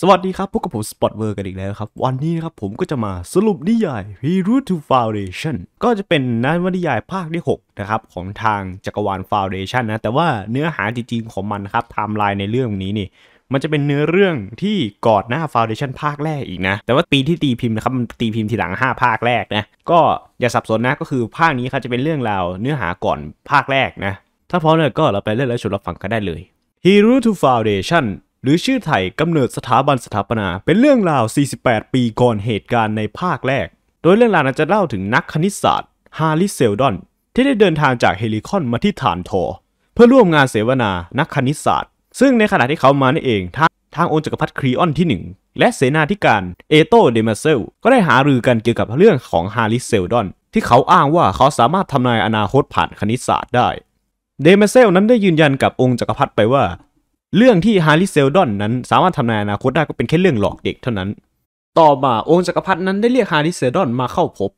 สวัสดีครับพบกับผมสปอตเวอร์กันอีกแล้วครับ วันนี้นะครับผมก็จะมาสรุปนิยาย Hero to Foundation ก็จะเป็นนวนิยายภาคที่6นะครับของทางจักรวาล Foundation นะแต่ว่าเนื้อหาจริงๆของมันครับไทม์ไลน์ในเรื่องนี้นี่มันจะเป็นเนื้อเรื่องที่กอดหน้า Foundation ภาคแรกอีกนะ แต่ว่าปีที่ตีพิมพ์นะครับมันตีพิมพ์ทีหลัง 5 ภาคแรกนะก็อย่าสับสนนะก็คือภาคนี้ครับจะเป็นเรื่องราวเนื้อหาก่อนภาคแรกนะถ้าพร้อมแล้วก็เราไปเล่นและชมรับฟังกันได้เลย Hero to Foundation หรือชื่อไทยกำเนิดสถาบันสถาปนาเป็นเรื่องราว 48 ปีก่อนเหตุการณ์ในภาคแรก โดยเรื่องราวนั้นจะเล่าถึงนักคณิตศาสตร์ฮาริเซลดอนที่ได้เดินทางจากเฮลิคอนมาที่ฐานทอเพื่อร่วมงานเสวนานักคณิตศาสตร์ ซึ่งในขณะที่เขามานั่นเองทางทางองค์จักรพรรดิครีออนที่ 1 และเสนาธิการเอโตเดมาเซลก็ได้หารือกันเกี่ยวกับเรื่องของฮาริเซลดอนที่เขาอ้างว่าเขาสามารถทำนายอนาคตผ่านคณิตศาสตร์ได้เดมาเซลนั้นได้ยืนยันกับองค์จักรพรรดิไปว่าเรื่องที่ฮาริเซลดอนนั้นสามารถทำนายอนาคตได้ก็เป็นแค่เรื่องหลอกเด็กเท่านั้น ต่อมา องค์จักรพรรดินั้นได้เรียกฮาริเซลดอนมาเข้าพบ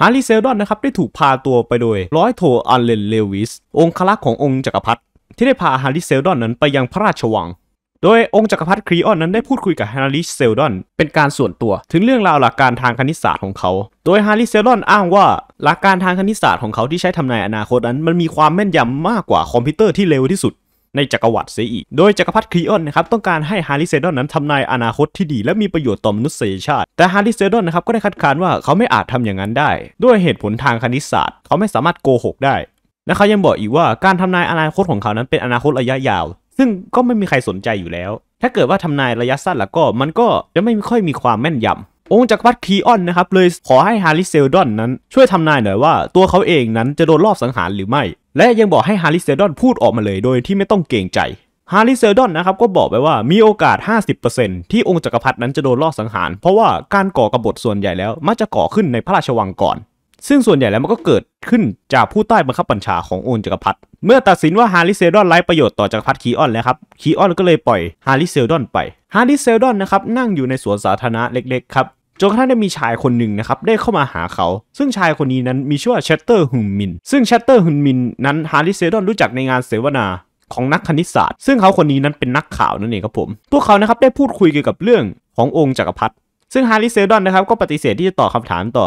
ฮาริเซลดอนนะครับได้ถูกพาตัวไปโดย ร้อยโทอัลเลนเลวิสองคลักษ์ขององค์จักรพรรดิที่ได้พาฮาริเซลดอนนั้นไปยังพระราชวัง โดยองค์จักรพรรดิครีออนนั้นได้พูดคุยกับฮาริเซลดอนเป็นการส่วนตัว ถึงเรื่องราวหลักการทางคณิตศาสตร์ของเขา โดยฮาริเซลดอนอ้างว่า หลักการทางคณิตศาสตร์ของเขาที่ใช้ทำนายอนาคตนั้น มันมีความแม่นยำมากกว่าคอมพิวเตอร์ที่เร็วที่สุดในจักรวรรดิเสียอีก โดยจักรพรรดิครีออนนะครับต้องการให้ฮาริเซดอนนั้นทำนายอนาคตที่ดีและมีประโยชน์ต่อมนุษยชาติ แต่ฮาริเซดอนนะครับก็ได้คัดค้านว่าเขาไม่อาจทำอย่างนั้นได้ด้วยเหตุผลทางคณิตศาสตร์เขาไม่สามารถโกหกได้และเขายังบอกอีกว่าการทำนายอนาคตของเขานั้นเป็นอนาคตระยะยาวซึ่งก็ไม่มีใครสนใจอยู่แล้ว ถ้าเกิดว่าทำนายระยะสั้นแล้วก็มันก็จะไม่ค่อยมีความแม่นยำองค์จักรพรรดิคีออนนะครับเลยขอให้ฮาริเซลดอนนั้นช่วยทำนายหน่อยว่าตัวเขาเองนั้นจะโดนลอบสังหารหรือไม่และยังบอกให้ฮาริเซดอนพูดออกมาเลยโดยที่ไม่ต้องเกรงใจ ฮาริเซดอนนะครับก็บอกไปว่ามีโอกาส 50%ที่องค์จักรพรรดินั้นจะโดนลอบสังหาร เพราะว่าการก่อกบฏส่วนใหญ่แล้ว มักจะก่อขึ้นในพระราชวังก่อน ซึ่งส่วนใหญ่แล้วมันก็เกิดขึ้นจากผู้ใต้บังคับบัญชาขององค์จักรพรรดิ เมื่อตัดสินว่าฮาริเซดอนไร้ประโยชน์ต่อจักรพรรดิคีออนแล้วครับคีออนก็เลยปล่อยฮาริเซดอนไป ฮาริเซดอนนะครับนั่งอยู่ในสวนสาธารณะเล็กๆ ครับจนกระทั่งได้มีชายคนหนึ่งนะครับ ได้เข้ามาหาเขา ซึ่งชายคนนี้นั้นมีชื่อว่าชัตเตอร์ฮุนมินซึ่งชัตเตอร์ฮุนมินนั้นฮาริเซดอนรู้จักในงานเสวนาของนักคณิตศาสตร์ ซึ่งเขาคนนี้นั้นเป็นนักข่าวนั่นเองครับผม พวกเขานะครับได้พูดคุยเกี่ยวกับเรื่องขององค์จักรพรรดิซึ่งฮาริเซดอนนะครับก็ปฏิเสธที่จะตอบคาถามต่อ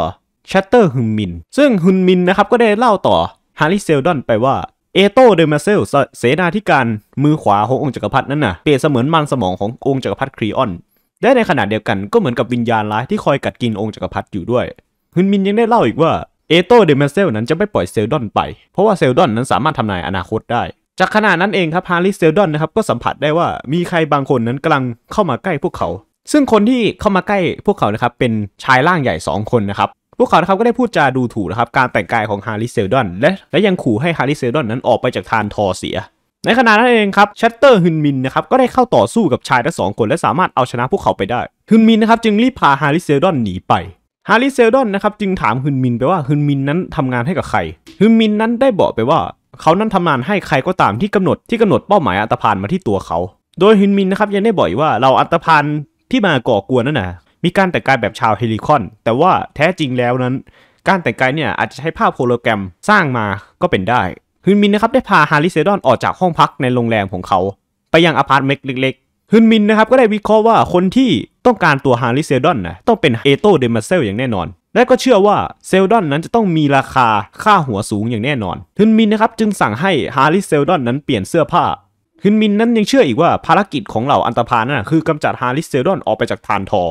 ชัตเตอร์ฮุนมินซึ่งฮุนมินนะครับก็ได้เล่าต่อฮาริเซดอนไปว่าเอโตเดมาเซลเสนาธิการมือขวาขององค์จักรพรรดินั้นน่ะเปรียบเสมือนมันสมองขององค์จักรพรรดิครีออนและในขณะเดียวกันก็เหมือนกับวิญญาณร้ายที่คอยกัดกินองค์จักรพรรดิอยู่ด้วยฮุนมินยังได้เล่าอีกว่าเอโตเดเมเซลนั้นจะไม่ปล่อยเซลดอนไปเพราะว่าเซลดอนนั้นสามารถทำนายอนาคตได้ จากขณะนั้นเองครับฮาริสเซลดอนนะครับก็สัมผัสได้ว่ามีใครบางคนนั้นกำลังเข้ามาใกล้พวกเขา ซึ่งคนที่เข้ามาใกล้ พวกเขานะครับเป็นชายร่างใหญ่2คนนะครับพวกเขาครับก็ได้พูดจาดูถูกนะครับการแต่งกายของฮาริสเซลดอนและและยังขู่ให้ฮาริสเซลดอนนั้นออกไปจากทานทอเสียในขณะนั้นเองครับชัตเตอร์ฮุนมินนะครับก็ได้เข้าต่อสู้กับชายทั้งสองคนและสามารถเอาชนะพวกเขาไปได้ฮุนมินนะครับจึงรีบพาฮาริเซลดอนหนีไปฮาริเซลดอนนะครับจึงถามฮุนมินไปว่าฮุนมินนั้นทำงานให้กับใครฮุนมินนั้นได้บอกไปว่าเขานั้นทำงานให้ใครก็ตามที่กำหนดที่กำหนดเป้าหมายอัตพานมาที่ตัวเขาโดยฮุนมินนะครับยังได้บอกว่าเราอัตพานที่มาก่อกวนนั่นนะมีการแต่งกายแบบชาวเฮลิคอน แต่ว่าแท้จริงแล้วนั้น การแต่งกายเนี่ยอาจจะใช้ภาพโฮโลแกรมสร้างมาก็เป็นได้ฮึนมินนะครับได้พาฮาริเซดอนออกจากห้องพักในโรงแรมของเขา ไปยังอพาร์ตเมนต์เล็กๆฮึนมินนะครับก็ได้วิเคราะห์ว่าคนที่ต้องการตัวฮาริเซดอนนะต้องเป็นเอโตเดมาเซลอย่างแน่นอน และก็เชื่อว่าเซลดอนนั้นจะต้องมีราคาค่าหัวสูงอย่างแน่นอนฮึนมินนะครับจึงสั่งให้ฮาริเซลดอนนั้นเปลี่ยนเสื้อผ้าฮึนมินนั้นยังเชื่ออีกว่าภารกิจของเหล่าอันตรพาณนั่นคือกำจัดฮาริเซดอนออกไปจากทานทอ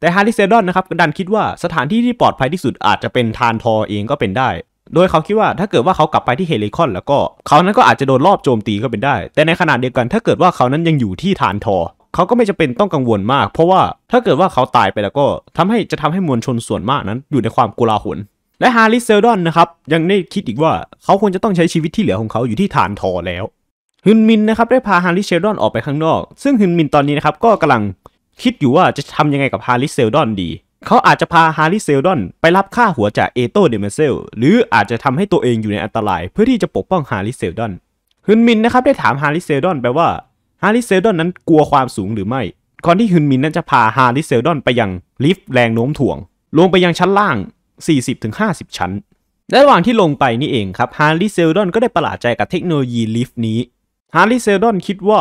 แต่ฮาริเซดอนนะครับดันคิดว่าสถานที่ที่ปลอดภัยที่สุดอาจจะเป็นทานทอเองก็เป็นได้โดยเขาคิดว่าถ้าเกิดว่าเขากลับไปที่เฮลิคอน แล้วก็ เขานั้นก็อาจจะโดนรอบโจมตีก็เป็นได้ แต่ในขณะเดียวกันถ้าเกิดว่าเขานั้นยังอยู่ที่ฐานทอ เขาก็ไม่จะเป็นต้องกังวลมาก เพราะว่าถ้าเกิดว่าเขาตายไปแล้วก็ทำให้จะทำให้มวลชนส่วนมากนั้นอยู่ในความกุลาหล และฮาริเซลดอนนะครับ ยังได้คิดอีกว่าเขาควรจะต้องใช้ชีวิตที่เหลือของเขาอยู่ที่ฐานทอแล้วฮึนมินนะครับได้พาฮาริเซลดอนออกไปข้างนอก ซึ่งฮึนมินตอนนี้นะครับก็กำลังคิดอยู่ว่าจะทำยังไงกับฮาริเซลดอนดีเขาอาจจะพาฮาริเซลดอน ไปรับค่าหัวจากเอโตเดเมเซลหรืออาจจะทำให้ตัวเองอยู่ในอันตราย เพื่อที่จะปกป้องฮาริเซลดอนฮึนมินนะครับได้ถามฮาริเซลดอนไปว่าฮาริเซลดอนนั้นกลัวความสูงหรือไม่ก่อนที่ฮึนมินนั้นจะพาฮาริเซลดอนไปยังลิฟต์แรงโน้มถ่วง ลงไปยังชั้นล่าง 40-50 ชั้นระหว่างที่ลงไปนี่เองครับฮาริเซลดอนก็ได้ประหลาดใจกับเทคโนโลยีลิฟต์นี้ฮาริเซลดอนคิดว่า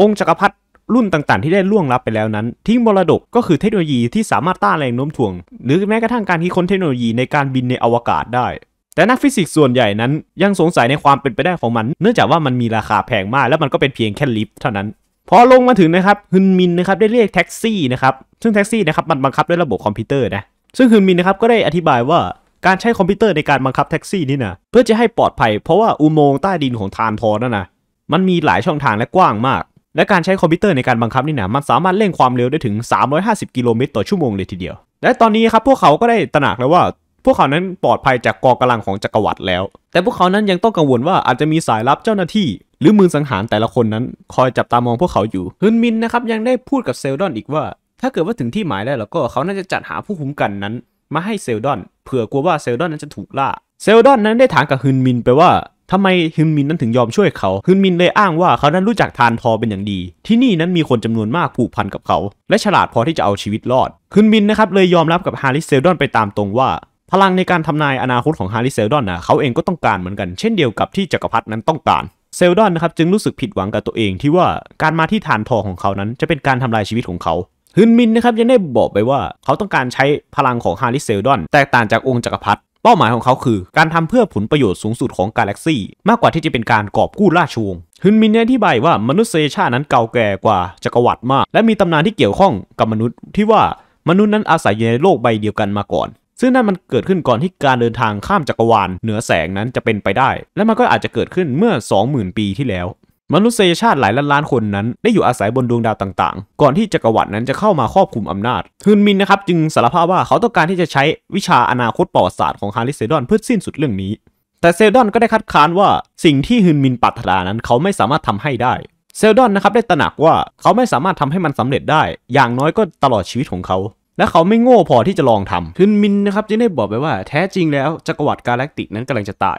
องค์จักรพรรดิรุ่นต่างๆ ที่ได้ล่วงลับไปแล้วนั้น ทิ้งมรดกก็คือเทคโนโลยีที่สามารถต้านแรงโน้มถ่วง หรือแม้กระทั่งการคิดค้นเทคโนโลยีในการบินในอวกาศได้ แต่นักฟิสิกส์ส่วนใหญ่นั้น ยังสงสัยในความเป็นไปได้ของมัน เนื่องจากว่ามันมีราคาแพงมากและมันก็เป็นเพียงแค่ลิฟต์ เท่านั้น พอลงมาถึงนะครับฮึนมินนะครับได้เรียกแท็กซี่นะครับซึ่งแท็กซี่นะครับมันบังคับด้วยระบบคอมพิวเตอร์นะซึ่งฮึนมินนะครับก็ได้อธิบายว่าการใช้คอมพิวเตอร์ในการบังคับแท็กซี่นี่นะเพื่อจะให้ปลอดภัย เพราะว่าอุโมงค์ใต้ดินของทานทอนะ่ะมันมีหลายช่องทางและกว้างมากและการใช้คอมพิวเตอร์ในการบังคับนี่นะมันสามารถเร่งความเร็วได้ถึง 350 กิโลเมตร ต่อชั่วโมงเลยทีเดียว และตอนนี้ครับพวกเขาก็ได้ตระหนักแล้วว่า พวกเขานั้นปลอดภัยจากกองกำลังของจักรวรรดิแล้ว แต่พวกเขานั้นยังต้องกังวลว่าอาจจะมีสายลับเจ้าหน้าที่ หรือมือสังหารแต่ละคนนั้น คอยจับตามองพวกเขาอยู่ฮึนมินนะครับยังได้พูดกับเซลดอนอีกว่า ถ้าเกิดว่าถึงที่หมายแล้วแล้วก็เขาน่าจะจัดหาผู้คุ้มกันนั้นมาให้เซลดอนเผื่อกลัวว่าเซลดอนนั้นจะถูกล่า เซลดอนนั้นได้ถามกับฮึนมินไปว่าทำไมฮึนมินนั้นถึงยอมช่วยเขาฮึนมินเลยอ้างว่าเขานั้นรู้จักทานทอเป็นอย่างดี ที่นี่นั้นมีคนจำนวนมากผูกพันกับเขา และฉลาดพอที่จะเอาชีวิตรอดฮึนมินนะครับเลยยอมรับกับฮาริสเซลดอนไปตามตรงว่าพลังในการทำนายอนาคตของฮาริสเซลดอนนะเขาเองก็ต้องการเหมือนกัน เช่นเดียวกับที่จักรพรรดินั้นต้องการ เซลดอนนะครับจึงรู้สึกผิดหวังกับตัวเอง ที่ว่าการมาที่ฐานทอของเขานั้น จะเป็นการทำลายชีวิตของเขาฮึนมินนะครับยังได้บอกไปว่า เขาต้องการใช้พลังของฮาริเซลดอนแตกต่างจากองค์จักรพรรดิเป้าหมายของเขาคือการทำเพื่อผลประโยชน์สูงสุดของกาแล็กซี่มากกว่าที่จะเป็นการกอบกู้ราชวงศ์ฮุนมินได้ที่ใบว่ามนุษยชาตินั้นเก่าแก่กว่าจักรวรรดิมาก และมีตำนานที่เกี่ยวข้องกับมนุษย์ที่ว่ามนุษย์นั้นอาศัยอยู่ในโลกใบเดียวกันมาก่อน ซึ่งนั่นมันเกิดขึ้นก่อนที่การเดินทางข้ามจักรวาลเหนือแสงนั้นจะเป็นไปได้ และมันก็อาจจะเกิดขึ้นเมื่อ 20,000 ปีที่แล้วมนุษยชาติหลายล้านล้านคนนั้นได้อยู่อาศัยบนดวงดาวต่างๆ ก่อนที่จักรวรรดินั้นจะเข้ามาครอบคลุมอำนาจ ฮืนมินนะครับจึงสารภาพว่าเขาต้องการที่จะใช้วิชาอนาคตประวัติศาสตร์ของฮาริเซดอนเพื่อสิ้นสุดเรื่องนี้ แต่เซดอนก็ได้คัดค้านว่าสิ่งที่ฮืนมินปรารถนานั้นเขาไม่สามารถทำให้ได้ เซลดอนนะครับได้ตระหนักว่าเขาไม่สามารถทำให้มันสำเร็จได้อย่างน้อยก็ตลอดชีวิตของเขา และเขาไม่โง่พอที่จะลองทำฮึนมินนะครับจึงได้บอกไปว่าแท้จริงแล้วจักรวรรดิกาแล็กติกนั้นกำลังจะตาย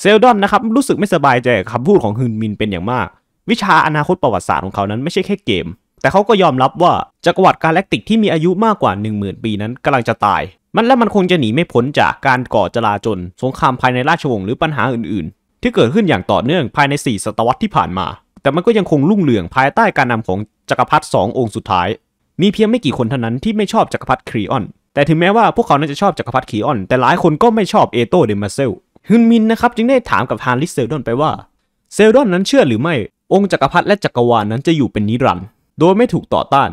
เซลดอนนะครับ รู้สึกไม่สบายใจกับคำพูดของฮึนมินเป็นอย่างมาก วิชาอนาคตประวัติศาสตร์ของเขานั้นไม่ใช่แค่เกม แต่เขาก็ยอมรับว่า จักรวรรดิกาแล็กติกที่มีอายุมากกว่า 10,000 ปีนั้นกำลังจะตาย มันและมันคงจะหนีไม่พ้นจากการก่อจลาจลสงครามภายในราชวงศ์หรือปัญหาอื่น ๆ ที่เกิดขึ้นอย่างต่อเนื่องภายใน4ศตวรรษที่ผ่านมา แต่มันก็ยังคงรุ่งเรืองภายใต้การนำของจักรพรรดิสององค์สุดท้ายมีเพียงไม่กี่คนเท่านั้นที่ไม่ชอบจักรพรรดิครีออน แต่ถึงแม้ว่าพวกเขานั้นจะชอบจักรพรรดิครีออน แต่หลายคนก็ไม่ชอบเอโตเดมาเซลฮึนมินนะครับจึงได้ถามกับฮานลิสเซลดอนไปว่าเซลดอนนั้นเชื่อหรือไม่องค์จักรพรรดิและจักรวาลนนั้นจะอยู่เป็นนิรันดร์โดยไม่ถูกต่อต้าน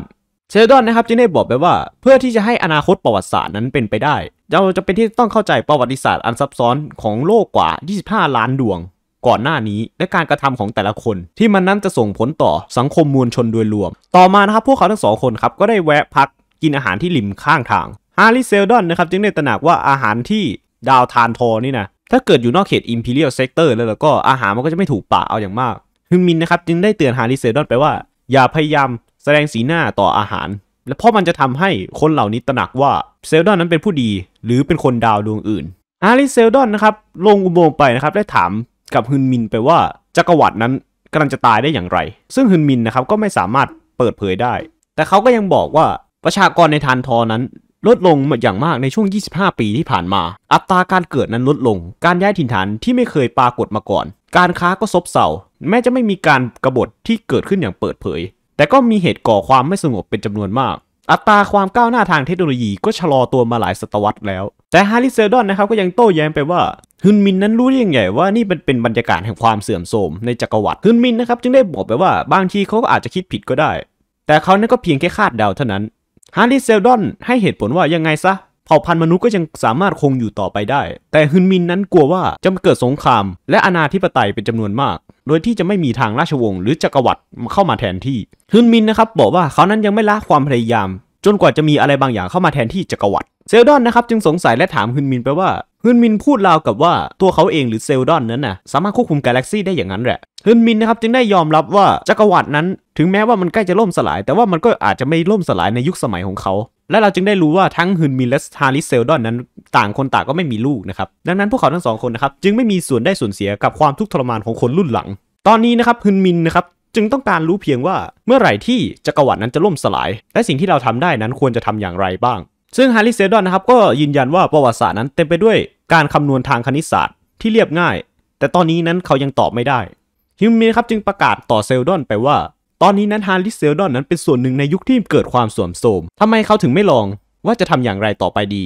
เซลดอนนะครับจึงได้บอกไปว่า เพื่อที่จะให้อนาคตประวัติศาสตร์นั้นเป็นไปได้เราจะเป็นที่ต้องเข้าใจประวัติศาสตร์อันซับซ้อนของโลกกว่า 25 ล้านดวง ก่อนหน้านี้และการกระทำของแต่ละคน ที่มันนั้นจะส่งผลต่อสังคมมวลชนโดยรวม ต่อมานะครับพวกเขาทั้งสองคนครับก็ได้แวะพักกินอาหารที่ริมข้างทางฮาริเซลดอนนะครับจึงได้ตระหนักว่าอาหารที่ดาวทานทอนี่นะถ้าเกิดอยู่นอกเขต Imperial Sector แล้วแล้วก็อาหารมันก็จะไม่ถูกปากเอาอย่างมากฮึนมินนะครับ จึงได้เตือนฮาริเซดอนไปว่าอย่าพยายามแสดงสีหน้าต่ออาหาร และเพราะมันจะทำให้คนเหล่านี้ตระหนักว่า เซลดอนนั้นเป็นผู้ดี หรือเป็นคนดาวดวงอื่น ฮาริเซลดอนนะครับ ลงอุโมงค์ไปนะครับได้ถามกับฮึนมินไปว่าจักรวรรดินั้นกำลังจะตายได้อย่างไร ซึ่งฮึนมินนะครับก็ไม่สามารถเปิดเผยได้ แต่เขาก็ยังบอกว่าประชากรในทานทอนั้นลดลงอย่างมากในช่วง 25 ปีที่ผ่านมา อัตราการเกิดนั้นลดลง การย้ายถิ่นฐานที่ไม่เคยปรากฏมาก่อน การค้าก็ซบเซา แม้จะไม่มีการกรบฏที่เกิดขึ้นอย่างเปิดเผย แต่ก็มีเหตุก่อความไม่สงบเป็นจำนวนมาก อัตราความก้าวหน้าทางเทคโนโลยีก็ชะลอตัวมาหลายศตวรรษแล้ว แต่ฮาริเซอร์ดอนนะครับก็ยังโต้แย้งไปว่าฮึนมินนั้นรู้ได้ยังไงว่า นี่มันเป็นบรรยากาศแห่งความเสื่อมโทรมในจักรวรรดิฮึนมินนะครับจึงได้บอกไปว่าบางทีเขาก็อาจจะคิดผิดก็ได้ แต่เขานั้นก็เพียงแค่คาดเดาเท่านั้นฮาร์ลีเซลดอนให้เหตุผลว่ายังไงซะเผ่าพันธุ์มนุษย์ก็ยังสามารถคงอยู่ต่อไปได้ แต่ฮึนมินนั้นกลัวว่าจะเกิดสงครามและอนาธิปไตยเป็นจำนวนมาก โดยที่จะไม่มีทางราชวงศ์หรือจักรวรรดิเข้ามาแทนที่ฮึนมินนะครับบอกว่าเขานั้นยังไม่ละความพยายาม จนกว่าจะมีอะไรบางอย่างเข้ามาแทนที่จักรวรรดิเซลดอนนะครับจึงสงสัยและถามฮึนมินไปว่าฮึนมินพูดราวกับว่าตัวเขาเองหรือเซลดอนนั้นนะ่ะสามารถควบคุมกาแล็กซี่ได้อย่างนั้นแหละฮินมินนะครับจึงได้ยอมรับว่าจักรวรรดินั้น ถึงแม้ว่ามันใกล้จะล่มสลาย แต่ว่ามันก็อาจจะไม่ล่มสลายในยุคสมัยของเขา และเราจึงได้รู้ว่าทั้งฮึนมินและฮาริเซลดอนนั้นต่างคนต่างก็ไม่มีลูกนะครับ ดังนั้นพวกเขาทั้งสองคนนะครับ จึงไม่มีส่วนได้ส่วนเสียกับความทุกข์ทรมานของคนรุ่นหลัง ตอนนี้นะครับฮึนมินนะครับจึงต้องการรู้เพียงว่าเมื่อไหร่ที่จักรวรรดินั้นจะล่มสลาย และสิ่งที่เราทำได้นั้นควรจะทำอย่างไรบ้าง ซึ่งฮาริเซดอนนะครับก็ยืนยันว่าประวัติศาสตร์นั้นเต็มไปด้วย การคำนวณทางคณิตศาสตร์ที่เรียบง่าย แต่ตอนนี้นั้นเขายังตอบไม่ได้ฮิวมินครับจึงประกาศต่อเซลดอนไปว่า ตอนนี้นั้นฮาริสเซลดอนนั้นเป็นส่วนหนึ่งในยุคที่เกิดความสว่มโสมทำไมเขาถึงไม่ลองว่าจะทำอย่างไรต่อไปดี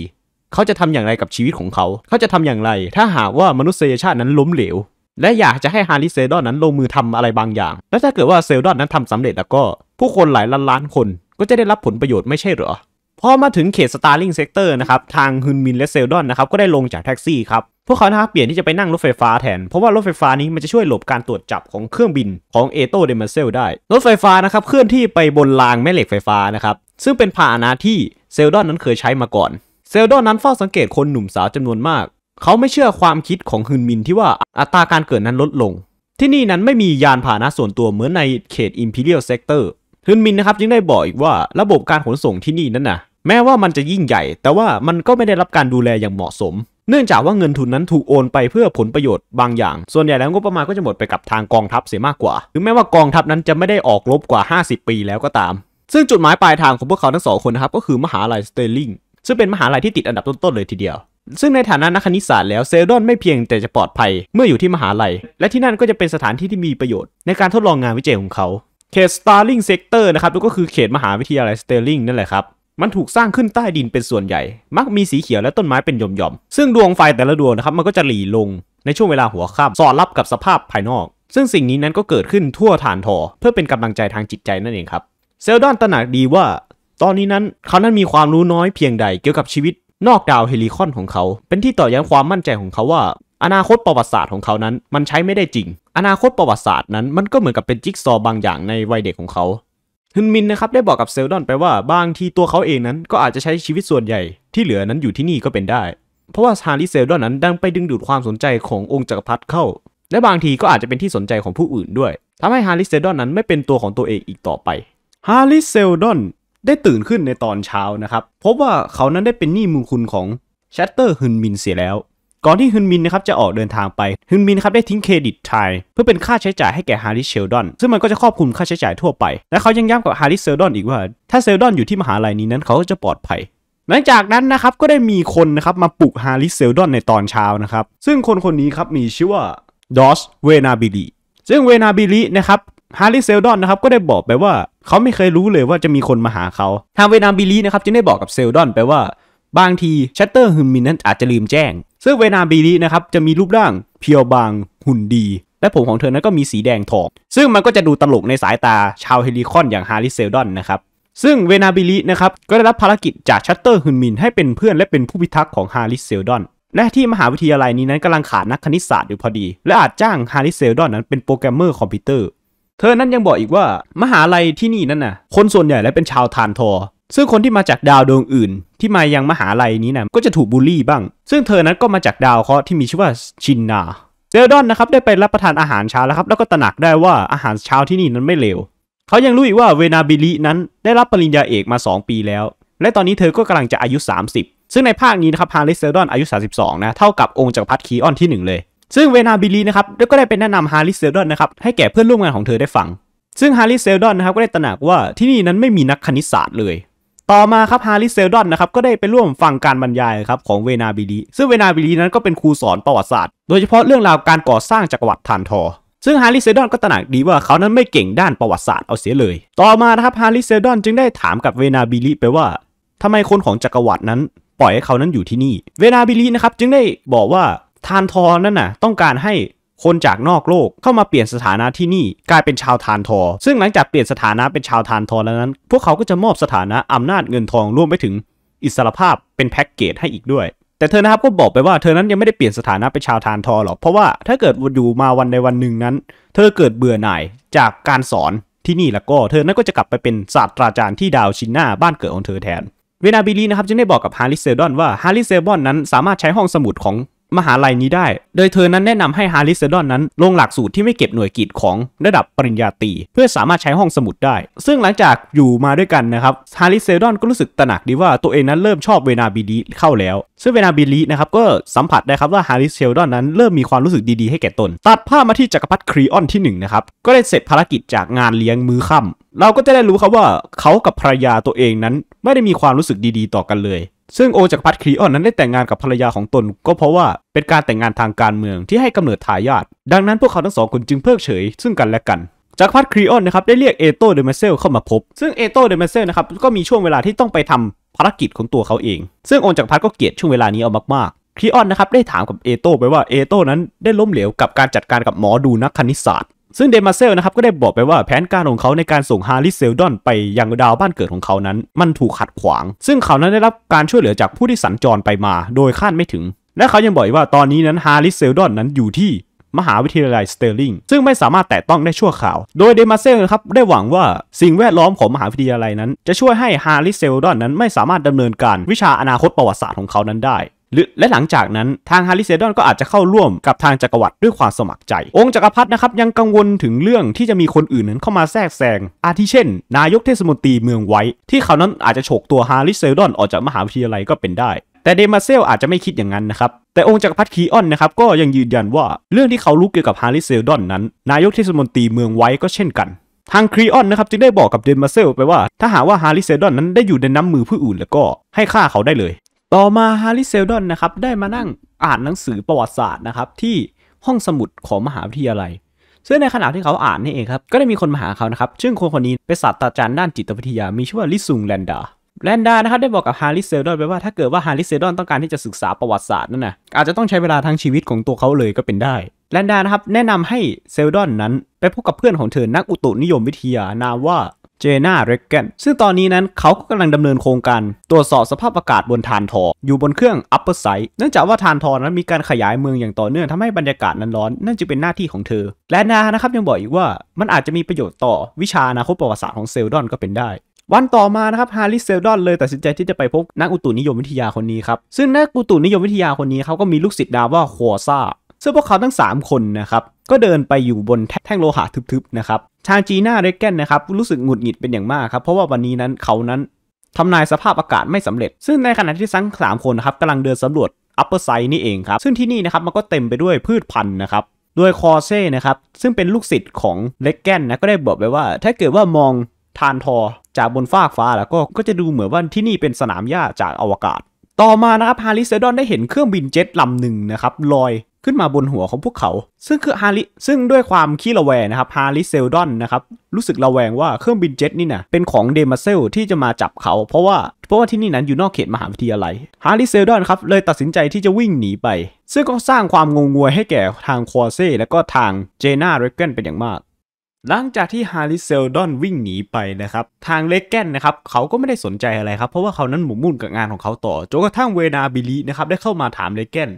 เขาจะทำอย่างไรกับชีวิตของเขา เขาจะทำอย่างไร ถ้าหากว่ามนุษยชาตินั้นล้มเหลว และอยากจะให้ฮาริเซลดอนนั้นลงมือทำอะไรบางอย่าง และถ้าเกิดว่าเซลดอนนั้นทำสำเร็จแล้วก็ผู้คนหลายล้านล้านคนก็จะได้รับผลประโยชน์ไม่ใช่เหรอ พอมาถึงเขตสตาร์ลิงเซกเตอร์นะครับทางฮุนมินและเซลดอนนะครับก็ได้ลงจากแท็กซี่ครับพวกเขานะครับเปลี่ยนที่จะไปนั่งรถไฟฟ้าแทนเพราะว่ารถไฟฟ้านี้มันจะช่วยหลบการตรวจจับของเครื่องบินของเอโตเดมเซลได้ รถไฟฟ้านะครับเคลื่อนที่ไปบนรางแม่เหล็กไฟฟ้านะครับ ซึ่งเป็นพาหนะที่เซลดอนนั้นเคยใช้มาก่อนเซลดอนนั้นเฝ้าสังเกตคนหนุ่มสาวจำนวนมาก เขาไม่เชื่อความคิดของฮืนมินที่ว่าอัตราการเกิดนั้นลดลง ที่นี่นั้นไม่มียานพาหนะส่วนตัวเหมือนในเขตอิมพีเรียลเซกเตอร์ฮืนมินนะครับจึงได้บอกอีกว่าระบบการขนส่งที่นี่นั้นนะแม้ว่ามันจะยิ่งใหญ่ แต่ว่ามันก็ไม่ได้รับการดูแลอย่างเหมาะสมเนื่องจากว่าเงินทุนนั้นถูกโอนไปเพื่อผลประโยชน์บางอย่าง ส่วนใหญ่แล้วงบประมาณก็จะหมดไปกับทางกองทัพเสียมากกว่า ถึงแม้ว่ากองทัพนั้นจะไม่ได้ออกรบกว่า 50 ปีแล้วก็ตาม ซึ่งจุดหมายปลายทางของพวกเขาทั้งสองคนนะครับก็คือมหาลัยสเตลลิง ซึ่งเป็นมหาลัยที่ติดอันดับต้นๆเลยทีเดียว ซึ่งในฐานะนักคณิตศาสตร์แล้วเซลดอนไม่เพียงแต่จะปลอดภัยเมื่ออยู่ที่มหาลัย และที่นั่นก็จะเป็นสถานที่ที่มีประโยชน์ ในการทดลองงานวิจัยของเขาเขตสตาร์ลิงเซกเตอร์นะครับก็คือเขตมหาวิทยาลัยสเตลลิงนั่นแหละครับมันถูกสร้างขึ้นใต้ดินเป็นส่วนใหญ่ มักมีสีเขียวและต้นไม้เป็นหย่อมๆ ซึ่งดวงไฟแต่ละดวงนะครับมันก็จะหลีลงในช่วงเวลาหัวค่ำสอดรับกับสภาพภายนอก ซึ่งสิ่งนี้นั้นก็เกิดขึ้นทั่วฐานทอเพื่อเป็นกำลังใจทางจิตใจนั่นเองครับ เซลดอนตระหนักดีว่า ตอนนี้นั้นเขานั้นมีความรู้น้อยเพียงใดเกี่ยวกับชีวิต นอกดาวเฮลิคอนของเขา เป็นที่ต่อย้ำความมั่นใจของเขาว่า อนาคตประวัติศาสตร์ของเขานั้น มันใช้ไม่ได้จริง อนาคตประวัติศาสตร์นั้นมันก็เหมือนกับเป็นจิ๊กซอบางอย่างในวัยเด็กของเขาฮึนมินนะครับได้บอกกับเซลดอนไปว่าบางทีตัวเขาเองนั้นก็อาจจะใช้ชีวิตส่วนใหญ่ที่เหลือนั้นอยู่ที่นี่ก็เป็นได้ เพราะว่าฮาริเซลดอนนั้นดังไปดึงดูดความสนใจขององค์จักรพรรดิเข้า และบางทีก็อาจจะเป็นที่สนใจของผู้อื่นด้วย ทำให้ฮาริเซลดอนนั้นไม่เป็นตัวของตัวเองอีกต่อไปฮาริเซลดอนได้ตื่นขึ้นในตอนเช้านะครับพบว่าเขานั้นได้เป็นหนี้มูลคุณของแชตเตอร์ฮึนมินเสียแล้วก่อนที่ฮึนมินนะครับจะออกเดินทางไปฮึนมินครับได้ทิ้งเครดิตไทยเพื่อเป็นค่าใช้จ่ายให้แก่ฮาริเชลดอน ซึ่งมันก็จะครอบคลุมค่าใช้จ่ายทั่วไป และเขายังย้ำกับฮาริเชลดอนอีกว่าถ้าเซลดอนอยู่ที่มหาลัยนี้นั้นเขาก็จะปลอดภัย หลังจากนั้นนะครับก็ได้มีคนนะครับมาปลุกฮาริเซลดอนในตอนเช้านะครับ ซึ่งคนคนนี้ครับมีชื่อว่าดอสเวนาบิลีซึ่งเวนาบิลีนะครับฮาริเซลดอนนะครับก็ได้บอกไปว่าเขาไม่เคยรู้เลยว่าจะมีคนมาหาเขาทางเวนาบิลีนะครับจึงได้บอกกับเซลดอนไปว่าบางทีชัตเตอร์ฮึมมินนั้นอาจจะลืมแจ้งซึ่งเวนามบีนี้นะครับจะมีรูปร่างเพียวบางหุ่นดี และผมของเธอนั้นก็มีสีแดงทองซึ่งมันก็จะดูตลกในสายตาชาวเฮลิคอนอย่างฮาริเซลดอนนะครับ ซึ่งเวนาบิลินะครับก็ได้รับภารกิจจากชัตเตอร์ฮุนมินให้เป็นเพื่อนและเป็นผู้พิทักษ์ของฮาริเซลดอนและที่มหาวิทยาลัยนี้นั้นกำลังขาดนักคณิตศาสตร์อยู่พอดี และอาจจ้างฮาริเซลดอนนั้นเป็นโปรแกรมเมอร์คอมพิวเตอร์ เธอนั้นยังบอกอีกว่า มหาลัยที่นี่นั้นน่ะคนส่วนใหญ่และเป็นชาวทานทอซึ่งคนที่มาจากดาวดวงอื่น ที่มายังมหาลัยนี้นะก็จะถูกบูลลี่บ้าง ซึ่งเธอนั้นก็มาจากดาวเคราะห์ที่มีชื่อว่าชินนาเซลดอนนะครับได้ไปรับประทานอาหารเช้าแล้วครับแล้วก็ตระหนักได้ว่าอาหารเช้าที่นี่นั้นไม่เลวเขายังรู้อีกว่าเวนาบิลินั้นได้รับปริญญาเอกมา 2 ปีแล้ว และตอนนี้เธอก็กำลังจะอายุ 30 ซึ่งในภาคนี้นะครับฮาริสเซลดอนอายุ 32นะเท่ากับองค์จักรพรรดิคีออนที่1เลย ซึ่งเวนาบิลีนะครับก็ได้ไปแนะนำฮาริสเซลดอนนะครับให้แก่เพื่อนร่วมงานของเธอได้ฟัง ซึ่งฮาริสเซลดอนนะครับก็ได้ตระหนักว่าที่นี่นั้นไม่มีนักคณิตศาสตร์เลยต่อมาครับฮาริเซลดอนนะครับก็ได้ไปร่วมฟังการบรรยายครับของเวนาบิลีซึ่งเวนาบิลีนั้นก็เป็นครูสอนประวัติศาสตร์ โดยเฉพาะเรื่องราวการก่อสร้างจักรวรรดิทานทอ ซึ่งฮาริเซดอนก็ตระหนักดีว่าเขานั้นไม่เก่งด้านประวัติศาสตร์เอาเสียเลยต่อมานะครับฮาริเซดอนจึงได้ถามกับเวนาบิลีไปว่า ทำไมคนของจักรวรรดินั้นปล่อยให้เขานั้นอยู่ที่นี่ เวนาบิลีนะครับจึงได้บอกว่าทานทอนั่นน่ะต้องการให้คนจากนอกโลกเข้ามาเปลี่ยนสถานะที่นี่กลายเป็นชาวทานทอ ซึ่งหลังจากเปลี่ยนสถานะเป็นชาวทานทอแล้วนั้น พวกเขาก็จะมอบสถานะอำนาจเงินทองรวมไปถึงอิสรภาพเป็นแพ็กเกจให้อีกด้วย แต่เธอนะครับก็บอกไปว่าเธอนั้นยังไม่ได้เปลี่ยนสถานะเป็นชาวทานทอหรอกเพราะว่าถ้าเกิดอยู่มาวันในวันหนึ่งนั้น เธอเกิดเบื่อหน่ายจากการสอนที่นี่แล้วก็ เธอนั้นก็จะกลับไปเป็นศาสตราจารย์ที่ดาวชินนาบ้านเกิดของเธอแทนเวนาบิลีนะครับจึงได้บอกกับฮาริเซดอนว่าฮาริเซลดอนนั้นสามารถใช้ห้องสมุดของมหาลัยนี้ได้ โดยเธอนั้นแนะนำให้ฮาริสเซดอนนั้น ลงหลักสูตรที่ไม่เก็บหน่วยกิจของระดับปริญญาตรีเพื่อสามารถใช้ห้องสมุดได้ ซึ่งหลังจากอยู่มาด้วยกันนะครับ ฮาริสเซดอนก็รู้สึกตระหนักดีว่าตัวเองนั้นเริ่มชอบเวนาบิลีเข้าแล้ว ซึ่งเวนาบิลีนะครับก็สัมผัสได้ครับว่าฮาริสเซดอนนั้นเริ่มมีความรู้สึกดีๆให้แก่ตน ตัดภาพมาที่จักรพรรดิครีออนที่1นนะครับ ก็ได้เสร็จภารกิจจากงานเลี้ยงมือค่ำเราก็จะได้รู้ครับว่าเขากับภรรยาตัวเองนั้นไม่ได้มีความรู้สึกดี ๆต่อกันเลยซึ่งโอจักรพรรดิครีออนนั้นได้แต่งงานกับภรรยาของตน ก็เพราะว่าเป็นการแต่งงานทางการเมืองที่ให้กำเนิดทายาทดังนั้นพวกเขาทั้งสองคนจึงเพิกเฉย ซึ่งกันและกันจักรพรรดิครีออนนะครับได้เรียกเอโตเดเมเซลเข้ามาพบ ซึ่งเอโตเดเมเซลนะครับก็มีช่วงเวลาที่ต้องไปทำภารกิจของตัวเขาเองซึ่งโอจักรพรรดิก็เกลียดช่วงเวลานี้เอามากๆครีออนนะครับได้ถามกับเอโตไปว่าเอโตนั้นได้ล้มเหลวกับการจัดการกับหมอดูนักคณิตศาสตร์ซึ่งเดมาเซลนะครับ ก็ได้บอกไปว่าแผนการของเขาในการส่งฮาริเซลดอน ไปยังดาวบ้านเกิดของเขานั้นมันถูกขัดขวาง ซึ่งเขานั้นได้รับการช่วยเหลือจากผู้ที่สัญจรไปมาโดยคาดไม่ถึง และเขายังบอกว่าตอนนี้นั้นฮาริเซลดอนนั้นอยู่ที่มหาวิทยาลัยสเตอร์ลิงซึ่งไม่สามารถแตะต้องได้ชั่วข่าว โดยเดมาเซลนะครับ ได้หวังว่าสิ่งแวดล้อมของมหาวิทยาลัยนั้นจะช่วยให้ฮาริเซลดอนนั้นไม่สามารถดำเนินการวิชาอนาคตประวัติศาสตร์ของเขานั้นได้และหลังจากนั้นทางฮาริเซดอนก็อาจจะเข้าร่วมกับทางจักรวรรดิด้วยความสมัครใจ องค์จักรพรรดินะครับ ยังกังวลถึงเรื่องที่จะมีคนอื่นนั้นเข้ามาแทรกแซงอาทิเช่น นายกเทศมนตรีเมืองไว้ ที่เขานั้นอาจจะฉกตัวฮาริเซดอนออกจากมหาวิทยาลัยก็เป็นได้ แต่เดมาเซลอาจจะไม่คิดอย่างนั้นนะครับแต่องค์จักรพรรดิคีออนนะครับก็ยังยืนยันว่าเรื่องที่เขารู้เกี่ยวกับฮาริเซลดอนนั้น นายกเทศมนตรีเมืองไว้ก็เช่นกัน ทางครีออนนะครับจึงได้บอกกับเดมาเซล ไปว่า ถ้าหากว่าฮาริเซดอนนั้นได้อยู่ในน้ำมือผู้อื่น แล้วก็ให้ฆ่าเขาได้เลยต่อมาฮาริเซลดอนนะครับได้มานั่งอ่านหนังสือประวัติศาสตร์นะครับที่ห้องสมุดของมหาวิทยาลัย ซึ่งในขณะที่เขาอ่านนี่เองครับก็ได้มีคนมาหาเขานะครับซึ่งคนคนนี้เป็นศาสตราจารย์ด้านจิตวิทยามีชื่อว่าลิซุงแลนดาแลนดานะครับได้บอกกับฮาริเซลดอนไปว่าถ้าเกิดว่าฮาริเซลดอนต้องการที่จะศึกษาประวัติศาสตร์นั่นนะอาจจะต้องใช้เวลาทั้งชีวิตของตัวเขาเลยก็เป็นได้แลนดานะครับแนะนำให้เซลดอนนั้นไปพบกับเพื่อนของเธอ นักอุตุนิยมวิทยานามว่าเจนาเรกเกน ซึ่งตอนนี้นั้นเขาก็กำลังดำเนินโครงการตรวจสอบสภาพอากาศบนทานทออยู่บนเครื่องอัปเปอร์ไซด์เนื่องจากว่าทานทอนั้นมีการขยายเมืองอย่างต่อเนื่องทำให้บรรยากาศนั้นร้อน นั่นจึงเป็นหน้าที่ของเธอ และนานะครับยังบอกอีกว่ามันอาจจะมีประโยชน์ต่อ วิชาอนาคตประวัติศาสตร์ของเซลดอนก็เป็นได้ วันต่อมานะครับฮาริเซลดอนเลยตัดสินใจที่จะไปพบนักอุตุนิยมวิทยาคนนี้ครับซึ่งนักอุตุนิยมวิทยาคนนี้เขาก็มีลูกศิษย์ดาว่าคัวซาซึ่งพวกเขาทั้ง 3 คนนะครับ ก็เดินไปอยู่บนแท่งโลหะทึบๆนะครับ ชางจีน่าเรกเกนนะครับ รู้สึกหงุดหงิดเป็นอย่างมากครับ เพราะว่าวันนี้นั้นเขานั้นทำนายสภาพอากาศไม่สำเร็จ ซึ่งในขณะที่ทั้ง 3 คนนะครับกำลังเดินสำรวจอัปเปอร์ไซด์นี่เองครับ ซึ่งที่นี่นะครับมันก็เต็มไปด้วยพืชพันธุ์นะครับโดยคอเซ่นะครับ ซึ่งเป็นลูกศิษย์ของเลกแกนนะก็ได้บอกไปว่า ถ้าเกิดว่ามองทานทอ จากบนฟากฟ้าแล้วก็ก็จะดูเหมือนว่าที่นี่เป็นสนามหญ้าจากอวกาศ ต่อมานะครับฮาริเซดอนได้เห็นเครื่องบินเจ็ตลำหนึ่งนะครับลอยขึ้นมาบนหัวของพวกเขา ซึ่งคือฮาริซึ่งด้วยความขี้ระแวงนะครับฮาริเซลดอนนะครับ รู้สึกระแวงว่าเครื่องบินเจ็ตนี่นะเป็นของเดมาเซลที่จะมาจับเขาเพราะว่าเพราะว่าที่นี่นั้นอยู่นอกเขตมหาวิทยาลัยฮาริเซลดอนครับเลยตัดสินใจที่จะวิ่งหนีไป ซึ่งก็สร้างความงงงวยให้แก่ทางควอเซ่และก็ทางเจนาเรเกนเป็นอย่างมาก หลังจากที่ฮาริเซลดอนวิ่งหนีไปนะครับทางเลกแกนนะครับเขาก็ไม่ได้สนใจอะไรครับเพราะว่าเขานั้นหมุนมุ่นกับงานของเขาต่อจนกระทั่งเวนาบิลีนะครับได้เข้ามาถามเลกแกน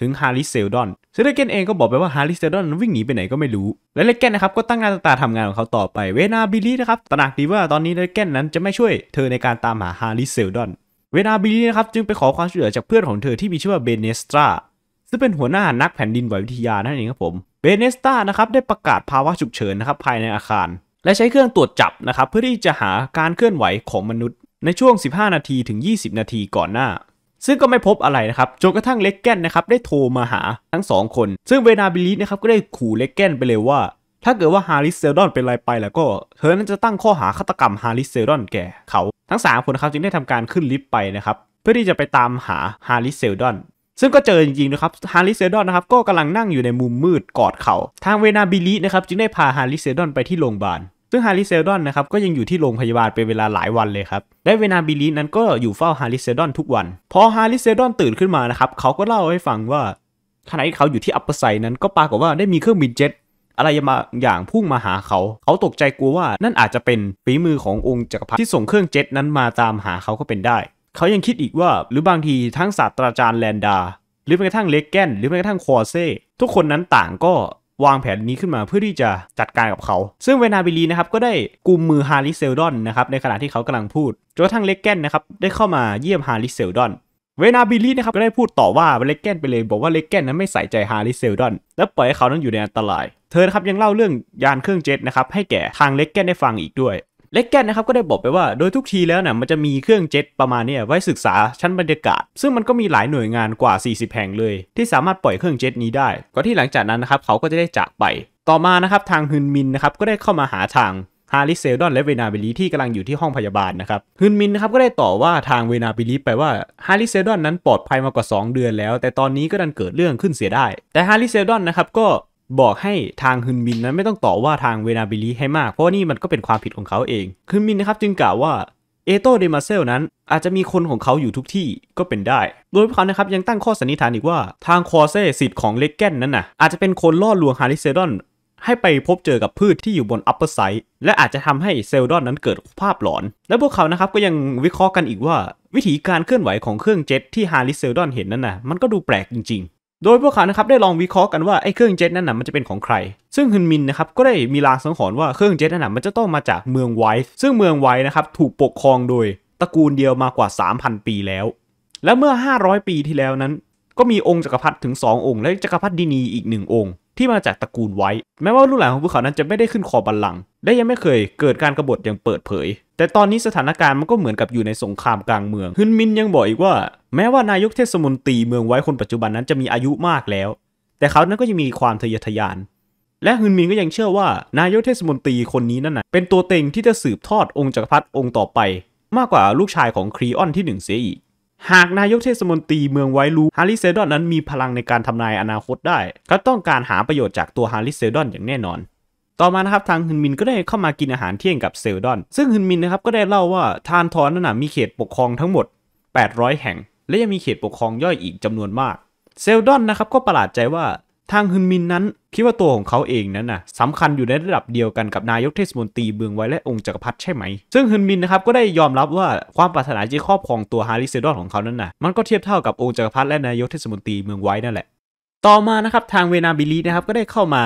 ถึงฮาริสเซลดอน เซเลเกนเองก็บอกไปว่าฮาริสเซลดอนวิ่งหนีไปไหนก็ไม่รู้ และเลเกนนะครับ ก็ตั้งหน้าตาทำงานของเขาต่อไป เวนาบิลลี่นะครับตระหนักดีว่าตอนนี้เลเกนนั้นจะไม่ช่วยเธอในการตามหาฮาริสเซลดอน เวนาบิลลี่นะครับ จึงไปขอความช่วยเหลือจากเพื่อนของเธอที่มีชื่อว่าเบเนสตราซึ่งเป็นหัวหน้านักแผ่นดินไหววิทยานั่นเองครับผม เบเนสตรานะครับได้ประกาศภาวะฉุกเฉินนะครับภายในอาคาร และใช้เครื่องตรวจจับนะครับ เพื่อที่จะหาการเคลื่อนไหวของมนุษย์ ในช่วง 15 นาทีถึง 20 นาทีก่อนหน้าซึ่งก็ไม่พบอะไรนะครับจนกระทั่งเลกแกนนะครับได้โทรมาหาทั้งสองคน ซึ่งเวนาบิลิสนะครับก็ได้ขู่เลกแกนไปเลยว่า ถ้าเกิดว่าฮาริสเซลดอนเป็นอะไรไปแล้วก็ เธอนั้นจะตั้งข้อหาฆาตกรรมฮาริสเซลดอนแก่เขา ทั้ง3คนนะครับจึงได้ทำการขึ้นลิฟต์ไปนะครับ เพื่อที่จะไปตามหาฮาริสเซลดอนซึ่งก็เจอจริงๆนะครับฮาริสเซลดอนนะครับก็กำลังนั่งอยู่ในมุมมืดกอดเขาทางเวนาบิลินะครับจึงได้พาฮาริสเซลดอนไปที่โรงพยาบาลซึ่งฮาริเซลดอนนะครับ ก็ยังอยู่ที่โรงพยาบาลเป็นเวลาหลายวันเลยครับ และเวนาบิลีนั้นก็อยู่เฝ้าฮาริเซลดอนทุกวัน พอฮาริเซลดอนตื่นขึ้นมานะครับ เขาก็เล่าให้ฟังว่าขณะที่เขาอยู่ที่อัปเปอร์ไซนั้นก็ปรากฏว่า ได้มีเครื่องบินเจ็ต อะไรมาอย่างพุ่งมาหาเขา เขาตกใจกลัวว่า นั่นอาจจะเป็นฝีมือขององค์จักรพรรดิที่ส่งเครื่องเจ็ต นั้นมาตามหาเขาก็เป็นได้ เขายังคิดอีกว่า หรือบางทีทั้งศาสตราจารย์แลนดา หรือแม้กระทั่งเลกแกนหรือแม้กระทั่งคอเซ่ทุกคนนั้นต่างก็วางแผนนี้ขึ้นมาเพื่อที่จะจัดการกับเขา ซึ่งเวนาบิลีนะครับก็ได้กุมมือฮาริเซลดอนนะครับในขณะที่เขากำลังพูดจนกระทั่งเลกแกนนะครับได้เข้ามาเยี่ยมฮาริเซลดอน เวนาบิลีนะครับก็ได้พูดต่อว่าเลกแกนไปเลย บอกว่าเลกแกนนั้นไม่ใส่ใจฮาริเซลดอนและปล่อยให้เขานั้นอยู่ในอันตราย เธอครับยังเล่าเรื่องยานเครื่องเจ็ตนะครับให้แก่ทางเลกแกนได้ฟังอีกด้วยเลกแกนนะครับก็ได้บอกไปว่า โดยทุกทีแล้วนะมันจะมีเครื่องเจ็ตประมาณนี้ไว้ศึกษาชั้นบรรยากาศ ซึ่งมันก็มีหลายหน่วยงานกว่า 40 แห่งเลย ที่สามารถปล่อยเครื่องเจ็ตนี้ได้ ก็ที่หลังจากนั้นนะครับเขาก็จะได้จากไป ต่อมานะครับทางฮึนมินนะครับก็ได้เข้ามาหาทางฮาริเซลดอนและเวนาเบลีที่กำลังอยู่ที่ห้องพยาบาลนะครับฮึนมินนะครับก็ได้ต่อว่าทางเวนาเบลีไปว่าฮาริเซลดอนนั้นปลอดภัยมากว่า2 เดือนแล้ว แต่ตอนนี้ก็ดันเกิดเรื่องขึ้นเสียได้ แต่ฮาริเซลดอนนะครับก็บอกให้ทางฮึนมินนั้นไม่ต้องต่อว่าทางเวนาบิลีให้มากเพราะว่านี่มันก็เป็นความผิดของเขาเองฮึนมินนะครับจึงกล่าวว่าเอโตเดมาเซลนั้น อาจจะมีคนของเขาอยู่ทุกที่ก็เป็นได้ โดยพวกเขานะครับ ยังตั้งข้อสันนิษฐานอีกว่าทางคอเซสิทธิ์ของเลกเกนนั้นนะ่ะอาจจะเป็นคนล่อลวงฮาริเซดอนให้ไปพบเจอกับพืชที่อยู่บนอัปเปอร์ไซต์และอาจจะทำให้เซลดอนนั้นเกิดภาพหลอนและพวกเขานะครับก็ยังวิเคราะห์กันอีกว่าวิธีการเคลื่อนไหวของเครื่องเจ็ตที่ฮาริเซลดอนเห็นนั้นนะ่ะมันก็ดูแปลกจริงโดยพวกเขานะครับได้ลองวิเคราะห์กันว่าไอ้เครื่องเจ็ตนั่นน่ะมันจะเป็นของใคร ซึ่งฮึนมินนะครับก็ได้มีลางสังหรณ์ว่าเครื่องเจ็ตนั่นน่ะมันจะต้องมาจากเมืองไวท์ซึ่งเมืองไวท์นะครับถูกปกครองโดย ตระกูลเดียวมากว่า 3,000 ปีแล้ว และเมื่อ 500 ปีที่แล้วนั้น ก็มีองค์จักรพรรดิถึง 2 องค์ และจักรพรรดินีอีก 1 องค์ที่มาจากตระกูลไวท์แม้ว่าลูกหลานของพวกเขานั้นจะไม่ได้ขึ้นคอบัลลังก์และยังไม่เคยเกิดการกรบฏอย่างเปิดเผยแต่ตอนนี้สถานการณ์มันก็เหมือนกับอยู่ในสงครามกลางเมืองฮึนมินยังบอกอีกว่าแม้ว่านายกเทศมนตรีเมืองไว้คนปัจจุบันนั้นจะมีอายุมากแล้ว แต่เขานั้นก็ยังมีความทะเยอทะยานและฮึนมินก็ยังเชื่อว่า นายกเทศมนตรีคนนี้นั่นนะเป็นตัวเต็งที่จะสืบทอดองค์จักรพรรดิองค์ต่อไป มากกว่าลูกชายของครีออนที่หนึ่งเสียอีกหากนายกเทศมนตรีเมืองไว้รู้ฮาริเซดอนนั้นมีพลังในการทำนายอนาคตได้ก็ต้องการหาประโยชน์จากตัวฮาริเซดอนอย่างแน่นอนต่อมานะครับ ทางฮึนมินก็ได้เข้ามากินอาหารเที่ยงกับเซลดอน ซึ่งฮึนมินนะครับก็ได้เล่าว่าทานทอนนั้นนะมีเขตปกครองทั้งหมด 800 แห่ง และยังมีเขตปกครองย่อยอีกจำนวนมากเซลดอนนะครับก็ประหลาดใจว่าทางฮึนมินนั้นคิดว่าตัวของเขาเองนั้นนะสำคัญอยู่ในระดับเดียวกันกับนายกเทศมนตรีเบืองไว้และองค์จักรพรรดิใช่ไหมซึ่งฮึนมินนะครับก็ได้ยอมรับว่าความปรารถนาจะครอบครองตัวฮาริเซดอนของเขานั้นนะมันก็เทียบเท่ากับองค์จักรพรรดิและนายกเทศมนตรีเมืองไว้นั่นแหละ ต่อมานะครับทางเวนาบิลีนะครับก็ได้เข้ามา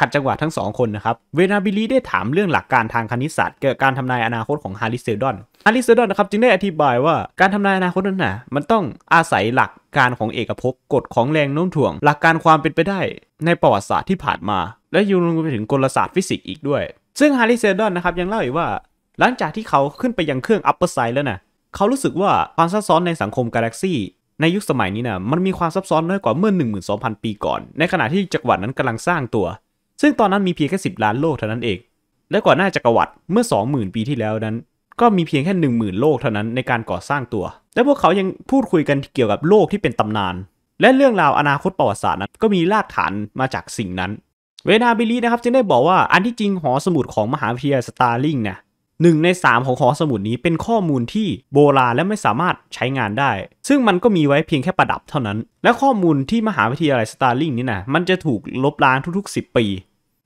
ขัดจังหวะทั้งสองคนนะครับ เวนาบิลีได้ถามเรื่องหลักการทางคณิตศาสตร์ เกี่ยวกับการทำนายอนาคตของฮาริเซดอน ฮาริเซดอนนะครับจึงได้อธิบายว่าการทำนายอนาคตนั้นนะมันต้องอาศัยหลักการของเอกภพ กฎของแรงโน้มถ่วงหลักการความเป็นไปได้ ในประวัติศาสตร์ที่ผ่านมา และยังรวมไปถึงกลศาสตร์ฟิสิกส์อีกด้วย ซึ่งฮาริเซดอนนะครับยังเล่าอีกว่าหลังจากที่เขาขึ้นไปยังเครื่องอัปเปอร์ไซด์แล้วนะเขารู้สึกว่าความซับซ้อนในสังคมกาแล็กซีในยุคสมัยนี้นะมันมีความซับซ้อนน้อยกว่าเมื่อ12,000 ปีก่อนในขณะที่จักรวรรดินั้นกำลังสร้างตัวซึ่งตอนนั้นมีเพียงแค่10 ล้านโลกเท่านั้นเอง และก่อนหน้าจักรวรรดิเมื่อ 20,000 ปีที่แล้วนั้น ก็มีเพียงแค่10,000 โลกเท่านั้นในการก่อสร้างตัว และพวกเขายังพูดคุยกันเกี่ยวกับโลกที่เป็นตำนาน และเรื่องราวอนาคตประวัติศาสตร์นั้นก็มีรากฐานมาจากสิ่งนั้น เวนาบิลีนะครับจึงได้บอกว่าอันที่จริงหอสมุดของมหาวิทยาลัยสตาร์ลิงเนี่ยหนึ่งใน3ของหอสมุดนี้เป็นข้อมูลที่โบราณและไม่สามารถใช้งานได้ ซึ่งมันก็มีไว้เพียงแค่ประดับเท่านั้น และข้อมูลที่มหาวิทยาลัยสตาร์ลิงนี่นะมันจะถูกลบล้างทุก ๆ 10 ปี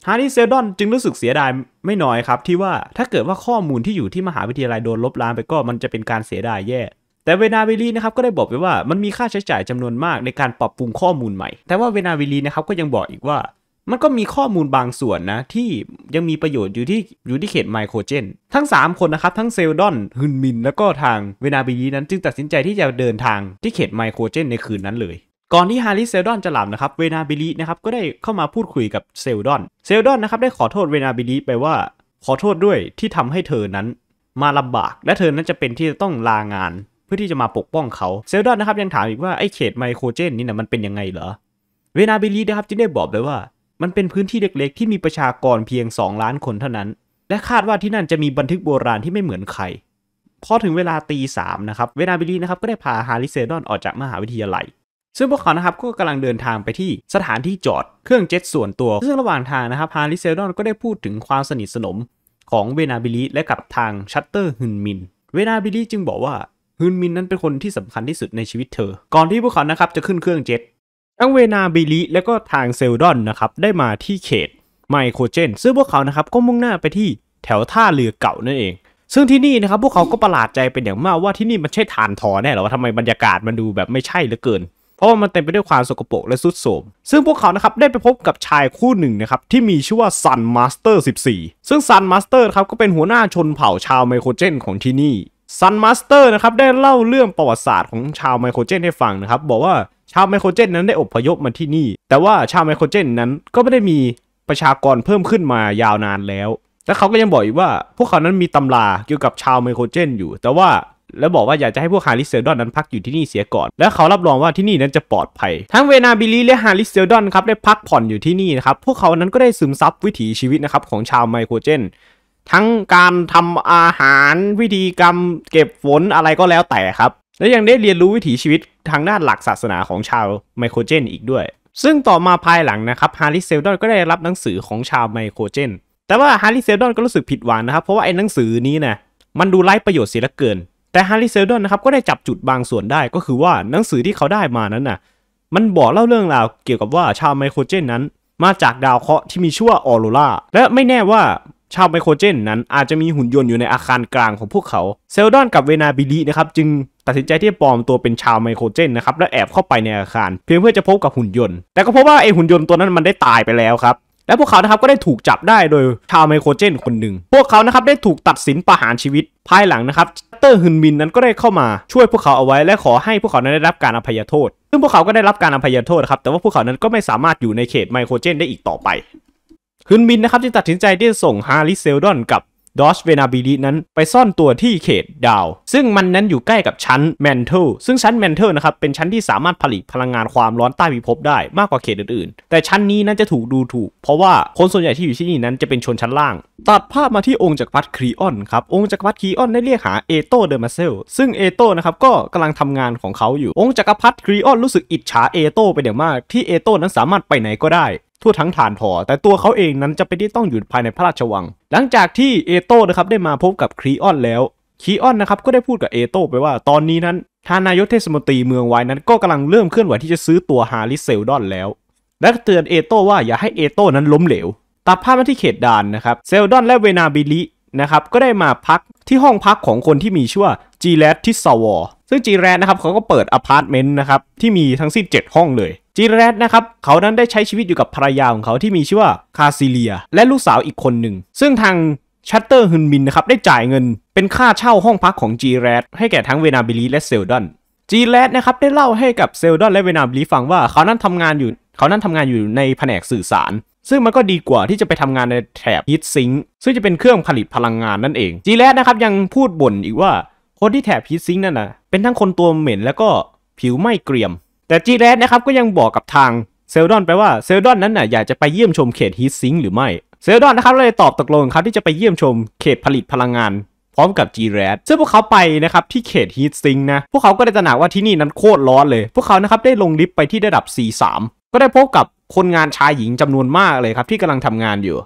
ฮาร์ดีเซลดอนจึงรู้สึกเสียดายไม่น้อยครับที่ว่าถ้าเกิดว่าข้อมูลที่อยู่ที่มหาวิทยาลัยโดนลบล้างไปก็มันจะเป็นการเสียดายแย่แต่เวนาวิลีนะครับก็ได้บอกไปว่ามันมีค่าใช้จ่ายจำนวนมากในการปรับปรุงข้อมูลใหม่ แต่ว่าเวนาวิลีนะครับก็ยังบอกอีกว่า มันก็มีข้อมูลบางส่วนนะที่ยังมีประโยชน์อยู่ที่อยู่ที่เขตไมโครเจนทั้ง 3 คนนะครับทั้งเซลดอนฮุนมิน แล้วก็ทางเวนาบิลีนั้น จึงตัดสินใจที่จะเดินทางที่เขตไมโครเจนในคืนนั้นเลยก่อนที่ฮาริเซลดอนจะหลับนะครับเวนาบิลีนะครับก็ได้เข้ามาพูดคุยกับเซลดอนเซลดอนนะครับได้ขอโทษเวนาบิลีไปว่า ขอโทษด้วยที่ทำให้เธอนั้นมาลำบาก และเธอนั้นจะเป็นที่จะต้องลางาน เพื่อที่จะมาปกป้องเขาเซลดอนนะครับยังถามอีกว่าไอ้เขตไมโครเจนนี่นะมันเป็นยังไงเหรอ เวนาบิลีนะครับจึงได้บอกเลยว่า มันเป็นพื้นที่เล็กๆที่มีประชากรเพียง 2 ล้านคนเท่านั้น และคาดว่าที่นั่นจะมีบันทึกโบราณที่ไม่เหมือนใครพอถึงเวลาตีสามนะครับเวนาบิลีนะครับก็ได้พาฮาริเซดอนออกจากมหาวิทยาลัยซึ่งพวกเขานะครับก็กำลังเดินทางไปที่สถานที่จอด เครื่องเจ็ตส่วนตัว ซึ่งระหว่างทางนะครับฮาริเซลดอน ก็ได้พูดถึงความสนิทสนมของเวนาบิลีและกับทางชัตเตอร์ฮุนมิน เวนาบิลีจึงบอกว่าฮุนมินนั้นเป็นคนที่สำคัญที่สุดในชีวิตเธอ ก่อนที่พวกเขานะครับจะขึ้นเครื่องเจ็ต ทั้งเวนาบิลีและก็ทางเซลดอนนะครับได้มาที่เขตไมโครเจนซึ่งพวกเขานะครับก็มุ่งหน้าไปที่แถวท่าเรือเก่านั่นเอง ซึ่งที่นี่นะครับพวกเขาก็ประหลาดใจเป็นอย่างมากว่าที่นี่มันใช่ฐานทอแน่หรอว่าทำไมบรรยากาศมันดูแบบไม่ใช่เหลือเกินเพราะว่ามันเต็มไปด้วยความสกปรกและสุดโสม ซึ่งพวกเขานะครับได้ไปพบกับชายคู่หนึ่งนะครับที่มีชื่อว่าซันมาสเตอร์14 ซึ่งซันมาสเตอร์ครับก็เป็นหัวหน้าชนเผ่าชาวไมโครเจนของที่นี่ ซันมาสเตอร์นะครับได้เล่าเรื่องประวัติศาสตร์ของชาวไมโครเจนให้ฟังนะครับ บอกว่าชาวไมโครเจน นั้นได้อพยพมาที่นี่ แต่ว่าชาวไมโครเจนนั้นก็ไม่ได้มีประชากรเพิ่มขึ้นมายาวนานแล้ว และเขาก็ยังบอกอีกว่า พวกเขานั้นมีตำราเกี่ยวกับชาวไมโครเจนอยู่ แต่ว่าแล้วบอกว่าอยากจะให้พวกฮาริสเซลดอนนั้นพักอยู่ที่นี่เสียก่อน และเขารับรองว่าที่นี่นั้นจะปลอดภัย ทั้งเวนาบิลีและฮาริสเซลดอนครับได้พักผ่อนอยู่ที่นี่นะครับ พวกเขานั้นก็ได้ซึมซับวิถีชีวิตนะครับของชาวไมโครเจนทั้งการทำอาหาร วิธีกรรม เก็บฝนอะไรก็แล้วแต่ครับ และยังได้เรียนรู้วิถีชีวิตทางด้านหลักศาสนาของชาวไมโครเจนอีกด้วย ซึ่งต่อมาภายหลังนะครับฮาริสเซลดอนก็ได้รับหนังสือของชาวไมโครเจน แต่ว่าฮาริสเซลดอนก็รู้สึกผิดหวังนะครับ เพราะว่าไอ้หนังสือนี้นะมันดูไร้ประโยชน์เสียเหลือเกินแต่ฮาริเซลดอนนะครับก็ได้จับจุดบางส่วนได้ก็คือว่าหนังสือที่เขาได้มานั้นน่ะ มันบอกเล่าเรื่องราวเกี่ยวกับว่าชาวไมโครเจนนั้น มาจากดาวเคราะห์ที่มีชื่อว่าออโรราและไม่แน่ว่าชาวไมโครเจน นั้นอาจจะมีหุ่นยนต์อยู่ในอาคารกลางของพวกเขาเซลดอนกับเวนาบิลีนะครับจึงตัดสินใจที่จะปลอมตัวเป็นชาวไมโครเจนนะครับและแอบเข้าไปในอาคารเพียงเพื่อจะพบกับหุ่นยนต์แต่ก็พบว่าไอหุ่นยนต์ตัวนั้นมันได้ตายไปแล้วครับและพวกเขานะครับก็ได้ถูกจับได้โดยชาวไมโครเจน คนหนึ่งพวกเขานะครับได้ถูกตัดสินประหารชีวิตภายหลังนะครับเตอร์ฮุนมินนั้นก็ได้เข้ามาช่วยพวกเขาเอาไว้และขอให้พวกเขานั้นได้รับการอภัยโทษ ซึ่งพวกเขาก็ได้รับการอภัยโทษครับแต่ว่าพวกเขานั้นก็ไม่สามารถอยู่ในเขตไมโครเจนได้อีกต่อไปฮุนมินนะครับจึงตัดสินใจที่จะส่งฮาริเซลดอนกับดอชเวนาบิลินั้นไปซ่อนตัวที่เขตดาว ซึ่งมันนั้นอยู่ใกล้กับชั้นแมนเทลซึ่งชั้นแมนเทลนะครับเป็นชั้นที่สามารถผลิตพลังงานความร้อนใต้พิภพได้มากกว่าเขตอื่นๆแต่ชั้นนี้นั้นจะถูกดูถูกเพราะว่าคนส่วนใหญ่ที่อยู่ที่นี่นั้นจะเป็นชนชั้นล่าง ตัดภาพมาที่องค์จักรพรรดิครีออนครับ องค์จักรพรรดิครีออนได้เรียกหาเอโตเดอร์มาเซลซึ่งเอโตนะครับก็กำลังทำงานของเขาอยู่องค์จักรพรรดิครีออนรู้สึกอิจฉาเอโตไปดีอย่างมาก ที่เอโตนั้นสามารถไปไหนก็ได้ทั่วทั้งฐานพอแต่ตัวเขาเองนั้นจะไปที่ต้องอยู่ภายในพระราชวัง หลังจากที่เอโต้นะครับได้มาพบกับครีออนแล้วครีออนนะครับก็ได้พูดกับเอโต้ไปว่าตอนนี้นั้นทานนายกเทศมนตรีเมืองไว้นั้นก็กำลังเริ่มเคลื่อนไหวที่จะซื้อตัวฮาริเซลดอนแล้ว และเตือนเอโต้ว่าอย่าให้เอโต้นั้นล้มเหลว ตัดภาพมาที่เขตดานนะครับเซลดอนและเวนาบิลินะครับก็ได้มาพักที่ห้องพักของคนที่มีชื่อว่าจีแรดทิสซาวอซึ่งจีแรดนะครับเขาก็เปิดอพาร์ตเมนต์นะครับที่มีทั้งสิ้น7ห้องเลยจีแรดนะครับ เขานั้นได้ใช้ชีวิตอยู่กับภรรยาของเขาที่มีชื่อว่าคาซิเลียและลูกสาวอีกคนหนึ่ง ซึ่งทางชัตเตอร์ฮุนมินนะครับ ได้จ่ายเงิน เป็นค่าเช่าห้องพักของจีแรดให้แก่ทั้งเวนาบิลีและเซลดอนจีแรดนะครับได้เล่าให้กับเซลดอนและเวนาบิลีฟังว่าเขานั้นทำงานอยู่ เขานั้นทำงานอยู่ในแผนกสื่อสาร ซึ่งมันก็ดีกว่าที่จะไปทำงานในแถบฮิตซิงซึ่งจะเป็นเครื่องผลิตพลังงานนั่นเองจีแรดนะครับยังพูดบ่นอีกว่าคนที่แถบฮิตซิงนั่นนะเป็นทั้งคนตัวเหม็นแล้วก็ผิวไม่เกรียมแต่จีแรดนะครับก็ยังบอกกับทางเซลดอนไปว่าเซลดอนนั้นน่ะอยากจะไปเยี่ยมชมเขตฮีทซิงหรือไม่เซลดอนนะครับเลยตอบตกลงครับที่จะไปเยี่ยมชมเขตผลิตพลังงาน พร้อมกับจีแรดซึ่งพวกเขาไปนะครับที่เขตฮีทซิงนะพวกเขาก็ได้ตระหนักว่าที่นี่นั้นโคตรร้อนเลย พวกเขานะครับได้ลงลิฟต์ไปที่ระดับ C3 ก็ได้พบกับคนงานชายหญิงจำนวนมากเลยครับที่กำลังทำงานอยู่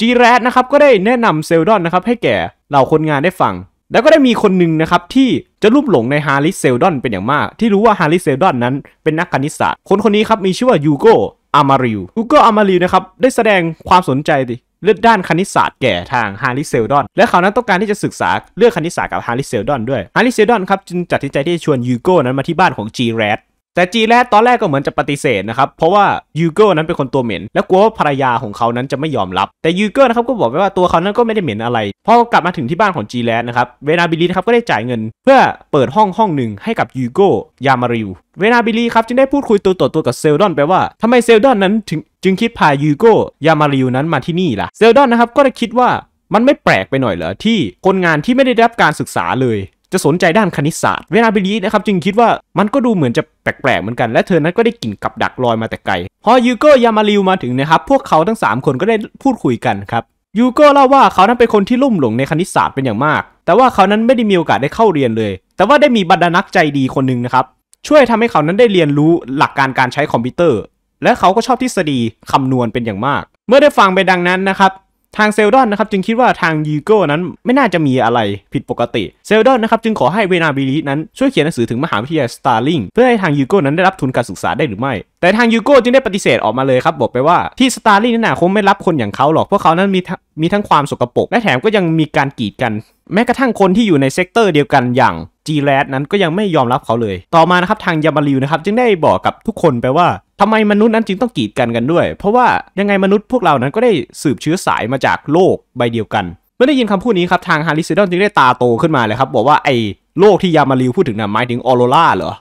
จีแรดนะครับก็ได้แนะนำเซลดอนนะครับให้แก่เหล่าคนงานได้ฟังแล้วก็ได้มีคนหนึ่งนะครับที่จะลุ่มหลงในฮาริสเซลดอนเป็นอย่างมาก ที่รู้ว่าฮาริสเซลดอนนั้นเป็นนักคณิตศาสตร์คนคนนี้ครับมีชื่อว่ายูโก อามาริวยูโก อามาริวนะครับ ได้แสดงความสนใจดิเลือดด้านคณิตศาสตร์แก่ทางฮาริเซลดอนและเขานั้นต้องการที่จะศึกษาเรื่องคณิตศาสตร์กับฮาริเซลดอนด้วยฮาริเซลดอนครับจึงจัดสินใจที่จะชวนยูโก้นั้นมาที่บ้านของจีแรดแต่จีแรดตอนแรกก็เหมือนจะปฏิเสธนะครับ เพราะว่ายูเกิลนั้นเป็นคนตัวเหม็น และกลัวว่าภรรยาของเขานั้นจะไม่ยอมรับ แต่ยูเกิลนะครับก็บอกไปว่าตัวเขานั้นก็ไม่ได้เหม็นอะไรพอกลับมาถึงที่บ้านของจีแรดนะครับ เวนาบิลีนะครับก็ได้จ่ายเงินเพื่อเปิดห้องห้องหนึ่งให้กับยูเกิลยามาริวเวนาบิลีครับจึงได้พูดคุยตัวต่อตัวกับเซลดอน ไปว่าทำไมเซลดอนนั้นถึงจึงคิดพายูโกยามาริวนั้นมาที่นี่ล่ะเซลดอนนะครับก็ได้คิดว่ามันไม่แปลกไปหน่อยเหรอที่คนงานที่ไม่ได้รับการศึกษาเลยจะสนใจด้านคณิตศาสตร์เวลาไปรีนะครับ จึงคิดว่ามันก็ดูเหมือนจะแปลกๆเหมือนกัน และเธอนั้นก็ได้กลิ่นกับดักลอยมาแต่ไกล พอยูโกยามาริวมาถึงนะครับ พวกเขาทั้ง 3 คนก็ได้พูดคุยกันครับยูโกเล่าว่าเขานั้นเป็นคนที่ลุ่มหลงในคณิตศาสตร์เป็นอย่างมาก แต่ว่าเขานั้นไม่ได้มีโอกาสได้เข้าเรียนเลย แต่ว่าได้มีบรรดานักใจดีคนหนึ่งนะครับช่วยทำให้เขานั้นได้เรียนรู้หลักการการใช้คอมพิวเตอร์ และเขาก็ชอบทฤษฎีคำนวณเป็นอย่างมาก เมื่อได้ฟังไปดังนั้นนะครับทางเซลดอนนะครับจึงคิดว่าทางยูโก้นั้นไม่น่าจะมีอะไรผิดปกติเซลดอนนะครับจึงขอให้เวนาบิลินั้น ช่วยเขียนหนังสือถึงมหาวิทยาลัยสตาร์ลิงเพื่อให้ทางยูโก้นั้นได้รับทุนการศึกษาได้หรือไม่ แต่ทางยูโก้จึงได้ปฏิเสธออกมาเลยครับบอกไปว่าที่สตาร์ลิงนั้นคงไม่รับคนอย่างเขาหรอก เพราะเขานั้นมีมีทั้งความสกปรกและแถมก็ยังมีการกีดกันแม้กระทั่งคนที่อยู่ในเซกเตอร์เดียวกันอย่างจีแรดนั้นก็ยังไม่ยอมรับเขาเลย ต่อมานะครับทางยามาริวนะครับจึงได้บอกกับทุกคนไปว่า ทำไมมนุษย์นั้นจึงต้องกีดกันกันด้วย เพราะว่ายังไงมนุษย์พวกเรานั้นก็ได้สืบเชื้อสายมาจากโลกใบเดียวกัน เมื่อได้ยินคำพูดนี้ครับทางฮาริซดอนจึงได้ตาโตขึ้นมาเลยครับบอกว่าไอ้โลกที่ยามาริวพูดถึงนะ่ะหมายถึงออโรราเหรอ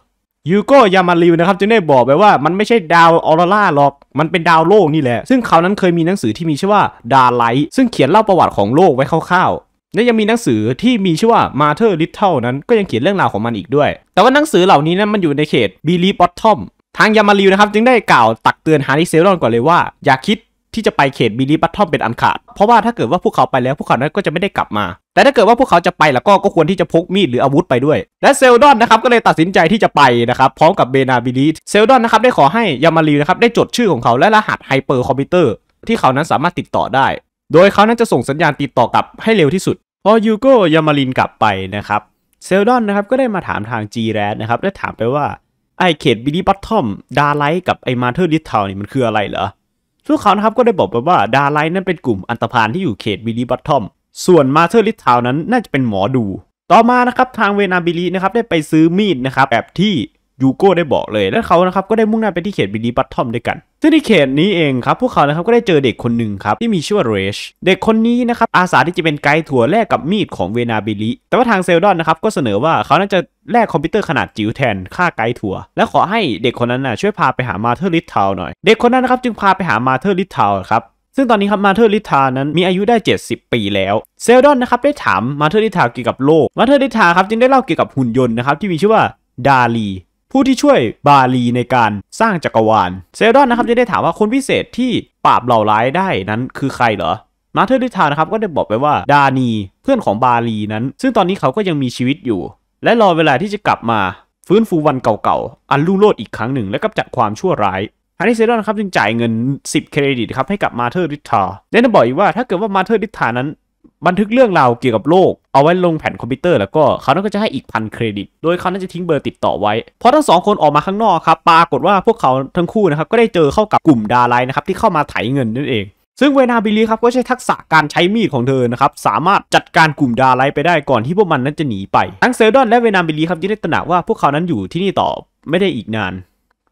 ยูโกยามาริวนะครับจึงได้บอกไปว่า มันไม่ใช่ดาวออโรราหรอก มันเป็นดาวโลกนี่แหละ ซึ่งเขานั้นเคยมีหนังสือที่มีชื่อว่าดาไลท์ซึ่งเขียนเล่าประวัติของโลกไว้คร่าวและยังมีหนังสือที่มีชื่อว่า m a t t e r Little นั้นก็ยังเขียนเรื่องราวของมันอีกด้วย แต่ว่าหนังสือเหล่านี้นั้นมันอยู่ในเขต b i l l y b o t t o m ทางยามาริวนะครับจึงได้กล่าวตักเตือนฮาริเซลอนก่อนเลยว่า อย่าคิดที่จะไปเขตบิลีบัตทอมเป็นอันขาด เพราะว่าถ้าเกิดว่าพวกเขาไปแล้วพวกเขานั้นก็จะไม่ได้กลับมา แต่ถ้าเกิดว่าพวกเขาจะไปแล้วก็ก็ควรที่จะพกมีดหรืออาวุธไปด้วย และเซลดอนนะครับก็เลยตัดสินใจที่จะไปนะครับพร้อมกับเบนาบิลีเซลดอนนะครับได้ขอให้ยามารีนะครับได้จดชื่อของเขาและรหัสไฮเปอร์คอมพิวเตอร์ที่เขานั้นสามารถติดต่อได้ โดยเขานั้นจะส่งสัญญาณติดต่อกลับให้เร็วที่สุดพอยูโกยามารินกลับไปนะครับเซลดอนนะครับก็ได้มาถามทางจีแรดนะครับได้ถามไปว่าไอเขตบิลลี่บัตทอมดาไลท์กับไอมาเธอร์ลิทเทานี่มันคืออะไรเหรอทุกเขานะครับก็ได้บอกไปว่าดาไลนั้นเป็นกลุ่มอันตพานที่อยู่เขตบิลลี่บัตทอม ส่วนมาเธอร์ลิทเทานั้นน่าจะเป็นหมอดู ต่อมานะครับทางเวนาบิลีนะครับได้ไปซื้อมีดนะครับแบบที่ยูโก้ได้บอกเลย และเขานะครับก็ได้มุ่งหน้าไปที่เขตบิลลี่บัตทอมด้วยกัน ซึ่งในเขตนี้เองครับ พวกเขานะครับก็ได้เจอเด็กคนหนึ่งครับที่มีชื่อว่าเรช เด็กคนนี้นะครับอาสาที่จะเป็นไกด์ทัวร์แลกกับมีดของเวนาบิลลี่แต่ว่าทางเซลดอนนะครับก็เสนอว่าเขาน่าจะแลกคอมพิวเตอร์ขนาดจิ๋วแทนค่าไกด์ทัวร์ และขอให้เด็กคนนั้นนะช่วยพาไปหามาเธอร์ลิทเทาหน่อย เด็กคนนั้นนะครับจึงพาไปหามาเธอร์ลิทเทาครับ ซึ่งตอนนี้ครับมาเธอร์ลิทานั้นมีอายุได้ 70 ปีแล้ว เซลดอนนะครับได้ถามมาเธอร์ลิทาเกี่ยวกับโลกมาเธอร์ลิทาครับจึงได้เล่าเกี่ยวกับหุ่นยนต์นะครับที่มีชื่อว่าดาลีผู้ที่ช่วยบาลีในการสร้างจักรวาลเซลดอนนะครับจะได้ถามว่าคนพิเศษที่ปราบเหล่าร้ายได้นั้นคือใครเหรอมาเธอร์ดิทานะครับก็ได้บอกไปว่าดานีเพื่อนของบาลีนั้น ซึ่งตอนนี้เขาก็ยังมีชีวิตอยู่ และรอเวลาที่จะกลับมาฟื้นฟูวันเก่าๆ อันรุ่งโรจน์อีกครั้งหนึ่ง และกำจัดความชั่วร้ายฮันนี่เซดอนครับจึงจ่ายเงิน10เครดิตครับให้กับมาเธอร์ดิทาและได้บอกอีกว่าถ้าเกิดว่ามาเธอร์ดิทานั้นบันทึกเรื่องราวเกี่ยวกับโลกเอาไว้ลงแผ่นคอมพิวเตอร์แล้วก็เขานั้นก็จะให้อีกพันเครดิต โดยเขานัอนจะทิ้งเบอร์ติดต่อไว้เพราะทั้งสองคนออกมาข้างนอกครับปรากฏว่าพวกเขาทั้งคู่นะครับก็ได้เจอเข้ากับกลุ่มดาไลนะครับที่เข้ามาไถเงินนั่นเอง ซึ่งเวนาบิลีครับก็ใช้ทักษะการใช้มีดของเธอนะครับ สามารถจัดการกลุ่มดาไลไปได้ก่อนที่พวกมันนั้นจะหนีไป ทั้งเซลดอนและเวนาบิลีครับยินได้ตระหนักว่าพวกเขานั้นอยู่ที่นี่ต่อไม่ได้อีกนาน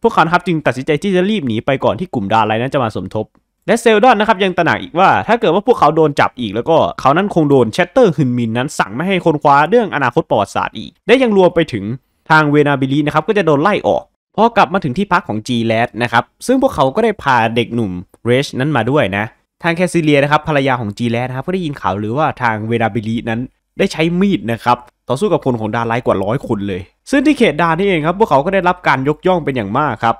พวกเขาครับจึงตัดสินใจที่จะรีบหนีไปก่อนที่กลุ่มดาไลนั้นจะมาสมทบและเซลดอนนะครับยังตระหนักอีกว่าถ้าเกิดว่าพวกเขาโดนจับอีกแล้วก็เขานั้นคงโดนแชตเตอร์ฮึนมินนั้นสั่งไม่ให้ค้นคว้าเรื่องอนาคตประวัติศาสตร์อีกและยังรวมไปถึงทางเวนาบิลีนะครับก็จะโดนไล่ออก พอกลับมาถึงที่พักของ g ีแลดนะครับ ซึ่งพวกเขาก็ได้พาเด็กหนุ่มเรช นั้นมาด้วยนะ ทางแคสซิเลียนะครับภรรยาของ g ีแลดนะครับก็ได้ยินข่าวหรือว่าทางเวนาบิลีนั้น ได้ใช้มีดนะครับต่อสู้กับคนของดาร์ไลกว่าร้อยคนเลยซึ่งที่เขตดาร์นี่เองครับ พวกเขาก็ได้รับการยกย่องเป็นอย่างมากครับ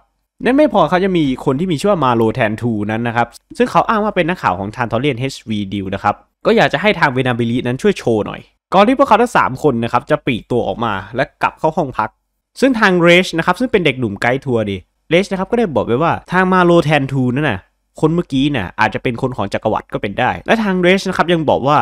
นั่นไม่พอเขาจะมีคนที่มีชื่อว่ามาโลแทนทูนั้นนะครับ ซึ่งเขาอ้างว่าเป็นนักข่าวของทานทอเลียน HV ดิวนะครับก็อยากจะให้ทางเวนาบิลีนั้นช่วยโชว์หน่อย ก่อนที่พวกเขาทั้งสามคนนะครับจะปีกตัวออกมาและกลับเข้าห้องพัก ซึ่งทางเรชนะครับซึ่งเป็นเด็กหนุ่มไกด์ทัวร์ดิเรชนะครับก็ได้บอกไว้ว่าทางมาโลแทนทูนั่นน่ะคนเมื่อกี้น่ะอาจจะเป็นคนของจักรวรรดิก็เป็นได้ และทางเรชนะครับยังบอกว่า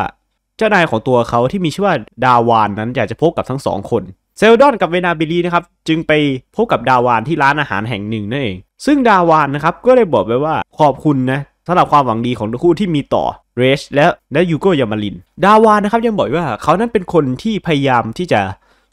เจ้านายของตัวเขาที่มีชื่อว่าดาวานนั้น อยากจะพบกับทั้งสองคนเซลดอนกับเวนาบิลีนะครับจึงไปพบกับดาวานที่ร้านอาหารแห่งหนึ่งนั่นเองซึ่งดาวานนะครับก็ได้บอกไปว่าขอบคุณนะสำหรับความหวังดีของทั้งคู่ที่มีต่อเรชและและยูโกยามาริน ดาวานนะครับยังบอกว่าเขานั้นเป็นคนที่พยายามที่จะ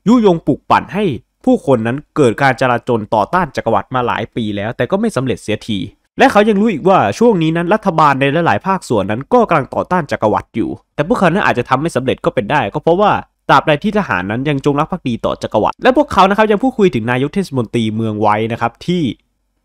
ยุยงปลุกปั่นให้ผู้คนนั้นเกิดการจลาจลต่อต้านจักรวรรดิมาหลายปีแล้ว แต่ก็ไม่สำเร็จเสียที และเขายังรู้อีกว่าช่วงนี้นั้นรัฐบาลในหลายๆ ภาคส่วนนั้น ก็กำลังต่อต้านจักรวรรดิอยู่ แต่พวกเขานั้นอาจจะทำไม่สำเร็จก็เป็นได้ ก็เพราะว่าตราบใดที่ทหารนั้นยังจงรักภักดีต่อจักรวรรดิ และพวกเขา นะครับ ยังพูดคุยถึงนายกเทศมนตรีเมืองไว้นะครับ ที่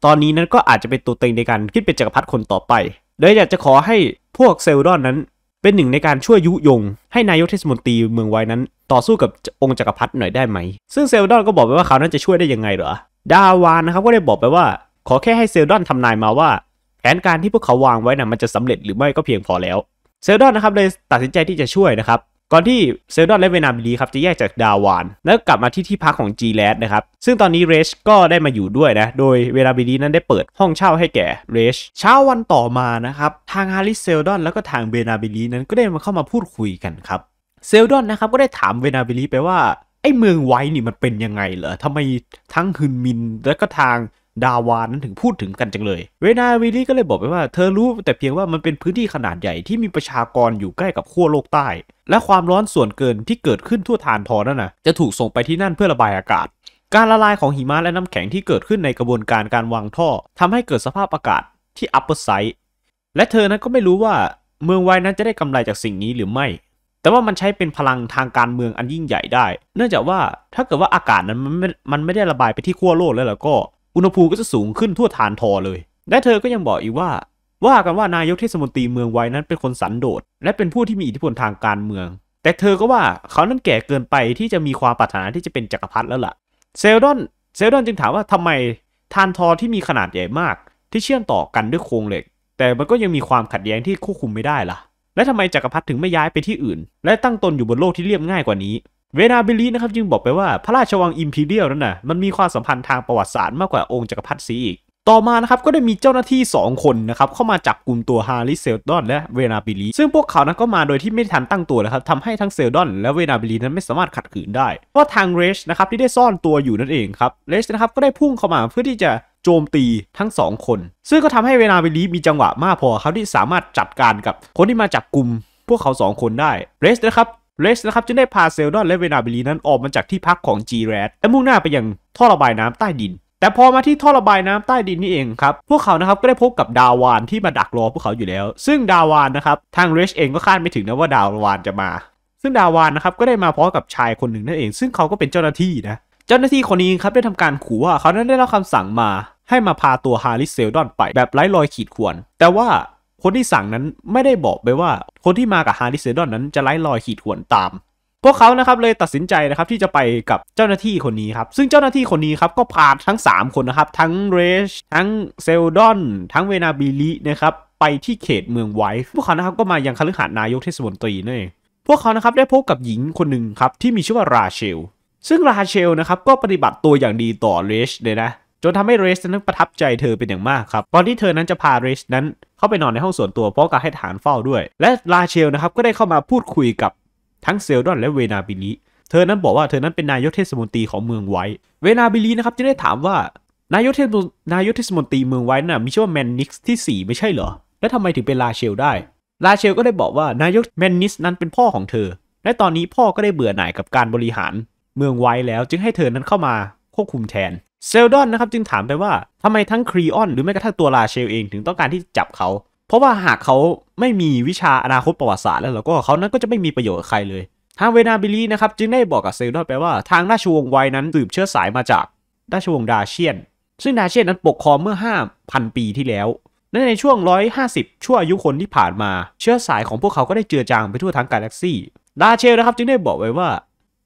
ตอนนี้นั้นก็อาจจะเป็นตัวเต็งในการคิดเป็นจักรพรรดิคนต่อไปโดยอยากจะขอให้พวกเซลดอนนั้นเป็นหนึ่งในการช่วยยุยง ให้นายกเทศมนตรีเมืองไว้นั้น ต่อสู้กับองค์จักรพรรดิหน่อยได้ไหม ซึ่งเซลดอนก็บอกไปว่าเขานั้นจะช่วยได้ยังไงเหรอ ดาวานนะครับก็ได้บอกไปว่า ขอแค่ให้เซลดอนทำนายมาว่าแผนการที่พวกเขาวางไว้นะ่ะมันจะสำเร็จหรือไม่ก็เพียงพอแล้ว เซลดอนนะครับเลยตัดสินใจที่จะช่วยนะครับก่อนที่เซลดอนและเวนามลีครับจะแยกจากดาวาน แล้วกลับมาที่ที่พักของจีแลนะครับซึ่งตอนนี้เรชก็ได้มาอยู่ด้วยนะโดยเวลาบีลีนั้นได้เปิดห้องเช่าให้แก่เรช เช้าวันต่อมานะครับ ทางฮาริสเซลดอนแล้วก็ทางเวนาบีลีนั้นก็ได้มาเข้ามาพูดคุยกันครับเซลดอนนะครับก็ได้ถามเวนาบีลีไปว่า ไอ้เมืองไว้นี่มันเป็นยังไงเหรอทำไมทั้งฮืนมินแล้วก็ทางดาวานนั้นถึงพูดถึงกันจังเลย เวนาวิลลี่ก็เลยบอกไปว่าเธอรู้ แต่เพียงว่ามันเป็นพื้นที่ขนาดใหญ่ที่มีประชากรอยู่ใกล้กับขั้วโลกใต้ และความร้อนส่วนเกินที่เกิดขึ้นทั่วทานทอนั่นนะจะถูกส่งไปที่นั่นเพื่อระบายอากาศ การละลายของหิมะและน้ำแข็งที่เกิดขึ้นในกระบวนการการวางท่อ ทำให้เกิดสภาพอากาศที่อัปเปอร์ไซด์และเธอนั้นก็ไม่รู้ว่าเมืองไวนั้นจะได้กำไรจากสิ่งนี้หรือไม่ แต่ว่ามันใช้เป็นพลังทางการเมืองอันยิ่งใหญ่ได้ เนื่องจากว่าถ้าเกิดว่าอากาศนั้นมันไม่มันไม่ได้ระบายไปที่ขั้วโลกแล้วแล้วก็อุณหภูมิก็จะสูงขึ้นทั่วฐานทอเลย และเธอก็ยังบอกอีกว่า ว่ากันว่านายกเทศมนตรีเมืองไว้นั้นเป็นคนสันโดษและเป็นผู้ที่มีอิทธิพลทางการเมือง แต่เธอก็ว่าเขานั้นแก่เกินไปที่จะมีความปรารถนาที่จะเป็นจักรพรรดิแล้วละ่ะ เซลดอน เซลดอนจึงถามว่าทำไมทานทอที่มีขนาดใหญ่มาก ที่เชื่อมต่อกันด้วยโครงเหล็ก แต่มันก็ยังมีความขัดแย้งที่ควบคุมไม่ได้ละ่ะ และทำไมจักรพรรดิถึงไม่ย้ายไปที่อื่น และตั้งตนอยู่บนโลกที่เรียบง่ายกว่านี้เวนาเบลีนะครับจึงบอกไปว่าพระราชวังอิมพีเรียลนั้นนะ่ะมันมีความสัมพันธ์ทางประวัติศาสตร์มากกว่าองค์จักรพรรดิซีอีก ต่อมานะครับก็ได้มีเจ้าหน้าที่ 2 คนนะครับเข้ามาจับกลุ่มตัวฮาริเซลดอนและเวนาบิลีซึ่งพวกเขานั้นก็มาโดยที่ไม่ทันตั้งตัวนะครับทำให้ทั้งเซลดอน และเวนาบิลีนั้นไม่สามารถขัดขืนได้ เพราะทางเรชนะครับที่ได้ซ่อนตัวอยู่นั่นเองครับเรชนะครับก็ได้พุ่งเข้ามาเพื่อที่จะโจมตีทั้ง2คนซึ่งก็ทำให้เวนาบิลีมีจังหวะมากพอครับที่สามารถจัดการกับคนที่มาจับกลุ่มพวกเขา2คนได้เรชนะครับเรสนะครับจึงได้พาเซลดอนและเวนาบิลีนั้นออกมาจากที่พักของจีแรดและมุ่งหน้าไปยังท่อระบายน้ำใต้ดิน แต่พอมาที่ท่อระบายน้ำใต้ดินนี่เองครับ พวกเขานะครับก็ได้พบกับดาวานที่มาดักรอพวกเขาอยู่แล้ว ซึ่งดาวานนะครับทางเรชเองก็คาดไม่ถึงนะว่าดาวานจะมา ซึ่งดาวานนะครับก็ได้มาพร้อมกับชายคนหนึ่งนั่นเอง ซึ่งเขาก็เป็นเจ้าหน้าที่นะเจ้าหน้าที่คนนี้ครับได้ทำการขู่ว่าเขานั้นได้รับคำสั่งมา ให้มาพาตัวฮาริสเซลดอนไปแบบไร้รอยขีดข่วนแต่ว่าคนที่สั่งนั้นไม่ได้บอกไปว่าคนที่มากับฮาริเซดอนนั้นจะไล่ลอยขีดข่วนตาม พวกเขานะครับเลยตัดสินใจนะครับที่จะไปกับเจ้าหน้าที่คนนี้ครับซึ่งเจ้าหน้าที่คนนี้ครับก็พาทั้ง 3 คนนะครับทั้งเรช ทั้งเซลดอน ทั้งเวนาบิลินะครับไปที่เขตเมืองไวฟ์พวกเขานะครับก็มายังคฤหาสน์นายกเทศมนตรีนี่พวกเขานะครับได้พบกับหญิงคนหนึ่งครับที่มีชื่อว่าราเชล ซึ่งราเชลนะครับก็ปฏิบัติตัวอย่างดีต่อเรชเลยนะจนทำให้เรสนั้นประทับใจเธอเป็นอย่างมากครับตอนที่เธอนั้นจะพาเรสนั้นเข้าไปนอนในห้องส่วนตัว เพราะการให้ฐานเฝ้าด้วย และลาเชลนะครับก็ได้เข้ามาพูดคุยกับทั้งเซลดอนและเวนาบิลีเธอนั้นบอกว่าเธอนั้นเป็นนายกเทศมนตรีของเมืองไว้ เวนาบิลีนะครับจะได้ถามว่านายกเทศนายกเทศมนตรีเมืองไว้น่ะมีชื่อว่าแมนนิกส์ที่ 4 ไม่ใช่เหรอ แล้วทำไมถึงเป็นลาเชลได้ลาเชลก็ได้บอกว่านายกแมนนิสนั้นเป็นพ่อของเธอ และตอนนี้พ่อก็ได้เบื่อหน่ายกับการบริหารเมืองไว้แล้ว จึงให้เธอนั้นเข้ามาควบคุมแทนเซลดอนนะครับจึงถามไปว่าทำไมทั้งครีออน หรือแม้กระทั่งตัวลาเชลเองถึงต้องการที่จับเขา เพราะว่าหากเขาไม่มีวิชาอนาคตประวัติศาสตร์แล้วเราก็เขานั้นก็จะไม่มีประโยชน์ใครเลย ทางเวนาบิลีนะครับจึงได้บอกกับเซลดอนไปว่าทางราชวงศ์ไวนั้นสืบเชื้อสายมาจากราชวงศ์ดาเชียน ซึ่งดาเชียนนั้นปกครองเมื่อ 5,000 ปีที่แล้วในช่วง 150ชั่วอายุคนที่ผ่านมา เชื้อสายของพวกเขาก็ได้เจือจางไปทั่วทั้งกาแล็กซี่ดาเชลนะครับจึงได้บอกไว้ว่า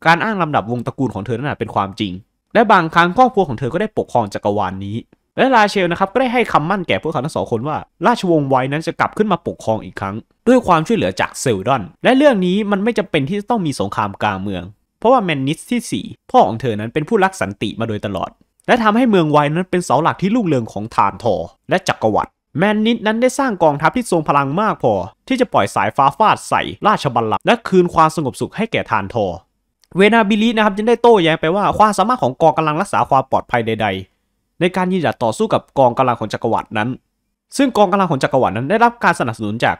การอ้างลำดับวงตระกูลของเธอนั้นเป็นความจริงและบางครั้งครอบครัวของเธอก็ได้ปกครองจักรวาลนนี้ และราเชลนะครับก็ได้ให้คำมั่นแก่พวกเขาทั้งสองคนว่า ราชวงศ์ไว้นั้นจะกลับขึ้นมาปกครองอีกครั้ง ด้วยความช่วยเหลือจากเซลดอน และเรื่องนี้มันไม่จำเป็นที่จะต้องมีสงครามกลางเมือง เพราะว่าแมนนิสที่ 4 พ่อของเธอนั้นเป็นผู้รักสันติมาโดยตลอด และทำให้เมืองไวนั้นเป็นเสาหลักที่ลุ่งเรืองของทานทอและจักรวรรดิแมนนิสนั้นได้สร้างกองทัพที่ทรงพลังมากพอ ที่จะปล่อยสายฟ้าฟาดใส่ ราชบัลลังก์และคืนความสงบสุขให้แก่ทานทอเวนาบิลีนะครับจึงได้โต้แย้งไปว่าความสามารถของกองกำลังรักษาความปลอดภัยใดๆ ในการยืนหยัดต่อสู้กับกองกำลังของจักรวรรดินั้น ซึ่งกองกำลังของจักรวรรดินั้นได้รับการสนับสนุนจาก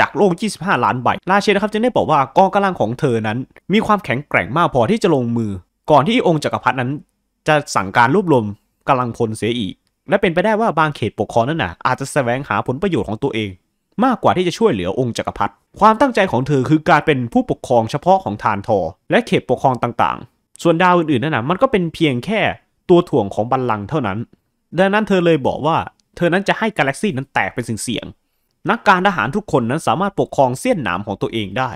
จากโลก25 ล้านใบ ราเชนนะครับจึงได้บอกว่ากองกำลังของเธอนั้น มีความแข็งแกร่งมากพอที่จะลงมือ ก่อนที่องค์จักรพรรดินั้น จะสั่งการรวบรวมกำลังพลเสียอีก และเป็นไปได้ว่าบางเขตปกครองนั้นนะอาจจะแสวงหาผลประโยชน์ของตัวเองมากกว่าที่จะช่วยเหลือองค์จักรพรรดิ ความตั้งใจของเธอคือการเป็นผู้ปกครองเฉพาะของทานทอ และเขตปกครองต่างๆ ส่วนดาวอื่นๆนั่นนะมันก็เป็นเพียงแค่ตัวถ่วงของบัลลังก์เท่านั้น ดังนั้นเธอเลยบอกว่า เธอนั้นจะให้กาแล็กซี่นั้นแตกเป็นสิ่งเสี่ยง นักการทหารทุกคนนั้นสามารถปกครองเสี้ยนหนามของตัวเองได้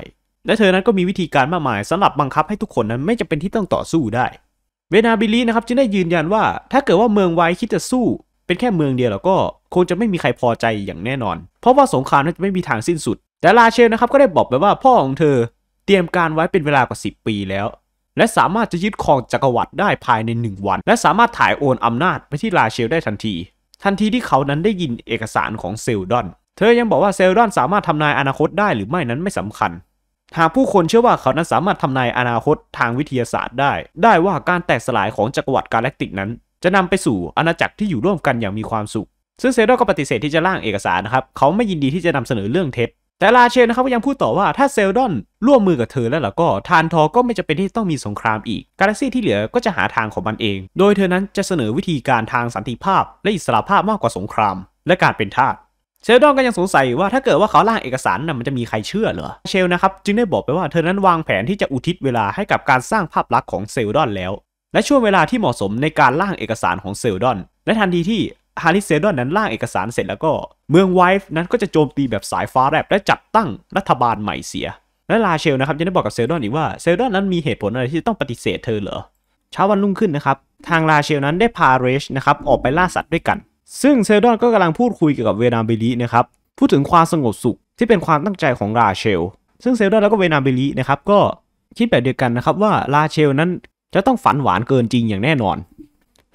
และเธอนั้นก็มีวิธีการมากมายสำหรับบังคับให้ทุกคนนั้นไม่จำเป็นที่ต้องต่อสู้ได้ เวนาบิลีนะครับจึงได้ยืนยันว่า ถ้าเกิดว่าเมืองไวคิดจะสู้ เป็นแค่เมืองเดียวแล้วก็คงจะไม่มีใครพอใจอย่างแน่นอน เพราะว่าสงครามนั้นจะไม่มีทางสิ้นสุด แต่ราเชลนะครับก็ได้บอกไปว่า พ่อของเธอเตรียมการไว้เป็นเวลากว่า 10 ปีแล้ว และสามารถจะยึดครองจักรวรรดิได้ภายใน 1 วัน และสามารถถ่ายโอนอำนาจไปที่ราเชล ได้ทันที ทันทีที่เขานั้นได้ยินเอกสารของเซลดอน เธอยังบอกว่าเซลดอน สามารถทำนายอนาคตได้หรือไม่นั้นไม่สำคัญ หากผู้คนเชื่อว่าเขานั้นสามารถทำนายอนาคตทางวิทยาศาสตร์ได้ ได้ว่าการแตกสลายของจักรวรรดิกาแล็กติกนั้น จะนำไปสู่อาณาจักรที่อยู่ร่วมกันอย่างมีความสุขซึ่งเซโดก็ปฏิเสธที่จะร่างเอกสารนะครับ เขาไม่ยินดีที่จะนำเสนอเรื่องเท็จแต่ลาเชนนะครับก็ยังพูดต่อว่า ถ้าเซลดอนร่วมมือกับเธอแล้วล่ะก็ ทานทอก็ไม่จะเป็นที่ต้องมีสงครามอีก กาแล็กซี่ที่เหลือก็จะหาทางของมันเอง โดยเธอนั้นจะเสนอวิธีการทางสันติภาพและอิสระภาพมากกว่าสงคราม และการเป็นทาส เซลดอนก็ยังสงสัยว่าถ้าเกิดว่าเขาล่างเอกสารนะ่ะมันจะมีใครเชื่อเหรอเชลนะครับจึงได้บอกไปว่าเธอนั้นวางแผนที่จะอุทิศเวลาให้กับการสร้างภาพลักษณ์ของเซลดอนแล้ว และช่วงเวลาที่เหมาะสมในการล่างเอกสารของเซลดอนและทันทีที่ฮาริเซดอนนั้นล่างเอกสารเสร็จแล้วก็เมืองไวฟ์นั้นก็จะโจมตีแบบสายฟ้าแลบและจัดตั้งรัฐบาลใหม่เสีย และลาเชลนะครับยังได้บอกกับเซดอนอีกว่า เซดอนนั้นมีเหตุผลอะไรที่ต้องปฏิเสธเธอเหรอ เช้าวันรุ่งขึ้นนะครับ ทางลาเชลนั้นได้พาเรชนะครับออกไปล่าสัตว์ด้วยกัน ซึ่งเซดอนก็กำลังพูดคุยกับเวนามเบลีนะครับพูดถึงความสงบสุขที่เป็นความตั้งใจของราเชล ซึ่งเซดอนแล้วก็เวนามเบลีนะครับก็คิดแบบเดียวกันนะครับว่าลาเชลนั้นจะต้องฝันหวานเกินจริงอย่างแน่นอน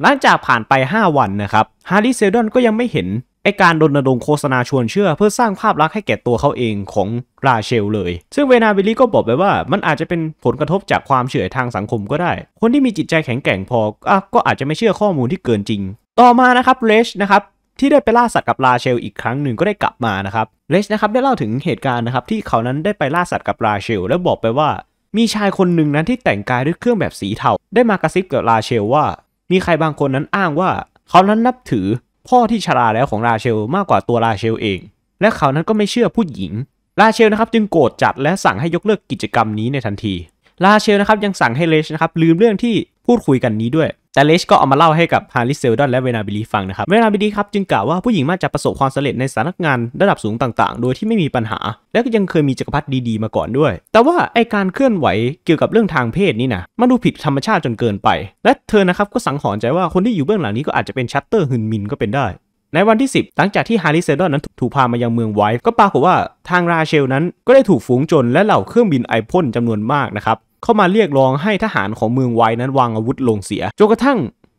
หลังจากผ่านไป 5 วันนะครับ ฮาริเซดอนก็ยังไม่เห็น ไอการรณรงค์โฆษณาชวนเชื่อ เพื่อสร้างภาพลักษณ์ให้แก่ตัวเขาเองของราเชล เลย ซึ่งเวนาเบลลี่ก็บอกไปว่ามันอาจจะเป็นผลกระทบจากความเฉื่อยทางสังคมก็ได้ คนที่มีจิตใจแข็งแกร่งพออก็อาจจะไม่เชื่อข้อมูลที่เกินจริง ต่อมานะครับเลชนะครับที่ได้ไปล่าสัตว์กับราเชลอีกครั้งหนึ่งก็ได้กลับมานะครับเลชนะครับได้เล่าถึงเหตุการณ์นะครับที่เขานั้นได้ไปล่าสัตว์กับราเชล และบอกไปว่า มีชายคนหนึ่งนั้นที่แต่งกายด้วยเครื่องแบบสีเทาได้มากระซิบกับราเชลว่ามีใครบางคนนั้นอ้างว่า เขานั้นนับถือพ่อที่ชราแล้วของราเชล มากกว่าตัวราเชลเอง และเขานั้นก็ไม่เชื่อผู้หญิง ราเชลนะครับจึงโกรธจัดและสั่งให้ยกเลิกกิจกรรมนี้ในทันที ราเชลนะครับยังสั่งให้เลชนะครับ ลืมเรื่องที่พูดคุยกันนี้ด้วยแต่เลชก็เอามาเล่าให้กับฮาริเซลดอนและเวนาบิลีฟังนะครับ เวนาบิลีครับ จึงกล่าวว่าผู้หญิงมักจะประสบความสำเร็จในสานักงานระดับสูงต่างๆ โดยที่ไม่มีปัญหา และก็ยังเคยมีจักรพรรดิดี ๆ มาก่อนด้วย แต่ว่าไอการเคลื่อนไหวเกี่ยวกับเรื่องทางเพศนี่นะมันดูผิดธรรมชาติจนเกินไป และเธอนะครับก็สังหรณ์ใจว่าคนที่อยู่เบื้องหลังนี้ก็อาจจะเป็นชัตเตอร์ฮึนมินก็เป็นได้ในวันที่ 10หลังจากที่ฮาริเซดอนนั้นถูกพามายังเมืองไวท์ก็ปรากฏว่าทางราเชล นั้นก็ได้ถูกฝูงจนและเหล่าเครื่องบินไอพ่นจำนวนมากนะครับเข้ามาเรียกร้องให้ทหารของเมืองไวนั้นวางอาวุธลงเสีย จนกระทั่ง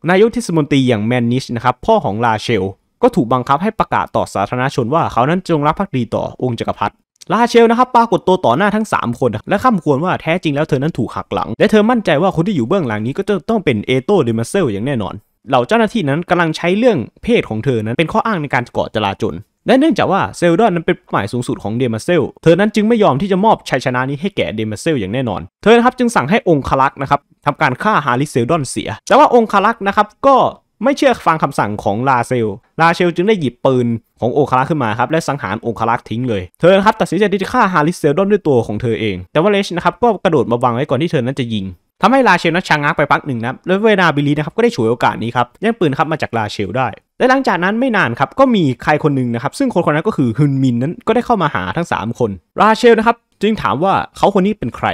นายกเทศมนตรีอย่างแมนนิชนะครับ พ่อของลาเชล ก็ถูกบังคับให้ประกาศต่อสาธารณชนว่า เขานั้นจงรักภักดีต่อองค์จักรพรรดิ ลาเชลนะครับปรากฏตัวต่อหน้าทั้ง 3 คน และข้ามควรว่าแท้จริงแล้วเธอนั้นถูกหักหลัง และเธอมั่นใจว่าคนที่อยู่เบื้องหลังนี้ก็จะต้องเป็นเอโตเดมาเซลอย่างแน่นอน เหล่าเจ้าหน้าที่นั้นกำลังใช้เรื่องเพศของเธอนั้นเป็นข้ออ้างในการก่อจลาจลและเนื่องจากว่าเซลดอนนั้นเป็นเป้าหมายสูงสุดของเดมาเซล เธอนั้นจึงไม่ยอมที่จะมอบชัยชนะนี้ให้แก่เดมาเซลอย่างแน่นอน เธอนะครับจึงสั่งให้องคารักนะครับทำการฆ่าฮาริเซลดอนเสีย แต่ว่าองคารักนะครับก็ไม่เชื่อฟังคำสั่งของลาเซล ลาเซลจึงได้หยิบปืนของโอคารกขึ้นมาครับและสังหารโอคารกทิ้งเลย เธอนะครับตัดสินใจที่จะฆ่าฮาริเซลดอนด้วยตัวของเธอเอง แต่ว่าเลชนะครับก็กระโดดมาวางไว้ก่อนที่เธอนั้นจะยิงทำให้ลาเชลนั้นชะงงักไปพักหนึ่งนะแล้วเวนาบิลีนะครับก็ได้ฉวยโอกาสนี้ครับแย่งปืนครับมาจากลาเชลได้ และหลังจากนั้นไม่นานครับ ก็มีใครคนหนึ่งนะครับ ซึ่งคนคนนั้นก็คือฮุนมินนั้นก็ได้เข้ามาหาทั้ง 3 คน ราเชลนะครับ จึงถามว่าเขาคนนี้เป็นใคร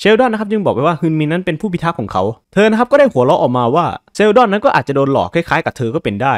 เชลดอนนะครับจึงบอกไปว่าฮุนมินนั้นเป็นผู้พิทักษ์ของเขา เธอนะครับก็ได้หัวเราะออกมาว่าเชลดอนนั้นก็อาจจะโดนหลอกคล้ายๆกับเธอก็เป็นได้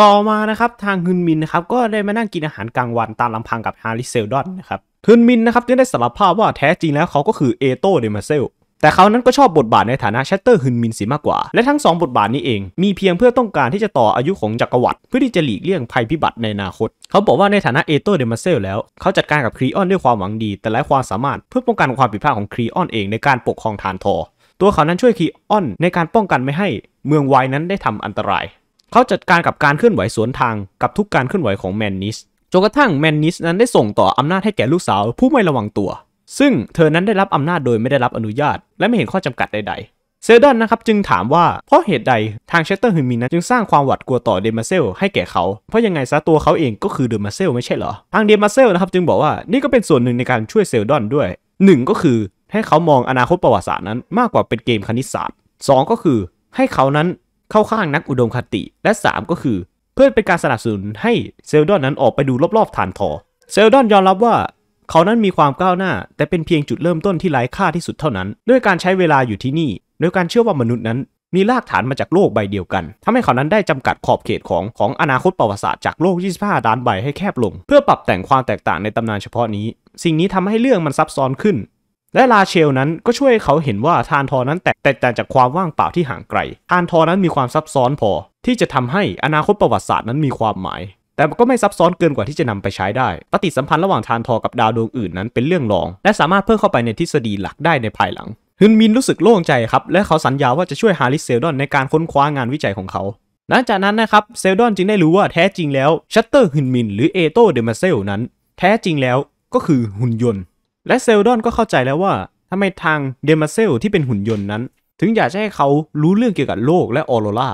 ต่อมานะครับทางฮุนมินนะครับก็ได้มานั่งกินอาหารกลางวันตามลำพังกับฮาริเซลดอนนะครับฮุนมินนะครับจึงได้สารภาพว่าแท้จริงแล้วเขาก็คือเอโตเดมาเซลแต่เขานั้นก็ชอบบทบาทในฐานะชัตเตอร์ฮึนมินสีมากกว่า และทั้ง2บทบาทนี้เอง มีเพียงเพื่อต้องการที่จะต่ออายุของจักรวรรดิเพื่อที่จะหลีกเลี่ยงภัยพิบัติในอนาคต เขาบอกว่าในฐานะเอโตเดมาเซลแล้วเขาจัดการกับครีออนด้วยความหวังดี แต่ไร้ความสามารถเพื่อป้องกันความผิดพลาดของครีออนเองในการปกครองฐานทอ ตัวเขานั้นช่วยครีออนในการป้องกันไม่ให้ เมืองไวนั้นได้ทำอันตราย เขาจัดการกับการเคลื่อนไหวสวนทางกับทุกการเคลื่อนไหวของแมนนิสจนกระทั่งแมนนิสนั้นได้ส่งต่ออำนาจให้แก่ลูกสาวผู้ไม่ระวังตัวซึ่งเธอนั้นได้รับอำนาจโดยไม่ได้รับอนุญาตและไม่เห็นข้อจำกัดใดๆ เซลดอนนะครับ จึงถามว่าเพราะเหตุใดทางเชสเตอร์ฮิมินนั้น จึงสร้างความหวาดกลัวต่อเดมาเซลให้แก่เขา เพราะยังไงซะตัวเขาเองก็คือเดมาเซลไม่ใช่เหรอ ทางเดมาเซลนะครับ จึงบอกว่านี่ก็เป็นส่วนหนึ่งในการช่วยเซลดอนด้วย หนึ่งก็คือให้เขามองอนาคตประวัติศาสตร์นั้นมากกว่าเป็นเกมคณิตศาสตร์ 2 ก็คือ ให้เขานั้นเข้าข้างนักอุดมคติ และ 3 ก็คือ เพื่อเป็นการสนับสนุนให้เซลดอนนั้นออกไปดูรอบๆฐานทอเซลดอนยอมรับว่าเขานั้นมีความก้าวหน้า แต่เป็นเพียงจุดเริ่มต้นที่ไร้ค่าที่สุดเท่านั้น ด้วยการใช้เวลาอยู่ที่นี่ โดยการเชื่อว่ามนุษย์นั้นมีรากฐานมาจากโลกใบเดียวกัน ทำให้เขานั้นได้จำกัดขอบเขตของ ของอนาคตประวัติศาสตร์จากโลก 25 ด้านใบให้แคบลง เพื่อปรับแต่งความแตกต่างในตำนานเฉพาะนี้ สิ่งนี้ทำให้เรื่องมันซับซ้อนขึ้น และลาเชลนั้นก็ช่วยเขาเห็นว่าทานทอนั้นแตกแต่จากความว่างเปล่าที่ห่างไกล ทานทอนั้นมีความซับซ้อนพอที่จะทำให้อนาคตประวัติศาสตร์นั้นมีความหมายแต่ก็ไม่ซับซ้อนเกินกว่าที่จะนำไปใช้ได้ ปฏิสัมพันธ์ระหว่างทานทอกับดาวดวงอื่นนั้นเป็นเรื่องรอง และสามารถเพิ่มเข้าไปในทฤษฎีหลักได้ในภายหลังฮึนมินรู้สึกโล่งใจครับ และเขาสัญญาว่าจะช่วยฮาริสเซลดอนในการค้นคว้างานวิจัยของเขา หลังจากนั้นนะครับเซลดอนจึงได้รู้ว่าแท้จริงแล้วชัตเตอร์ฮึนมินหรือเอโตเดมาเซลนั้นแท้จริงแล้วก็คือหุ่นยนต์ และเซลดอนก็เข้าใจแล้วว่าทำไมทางเดมาเซลที่เป็นหุ่นยนต์นั้นถึงอยากจะให้เขารู้เรื่องเกี่ยวกับโลกและออโรรา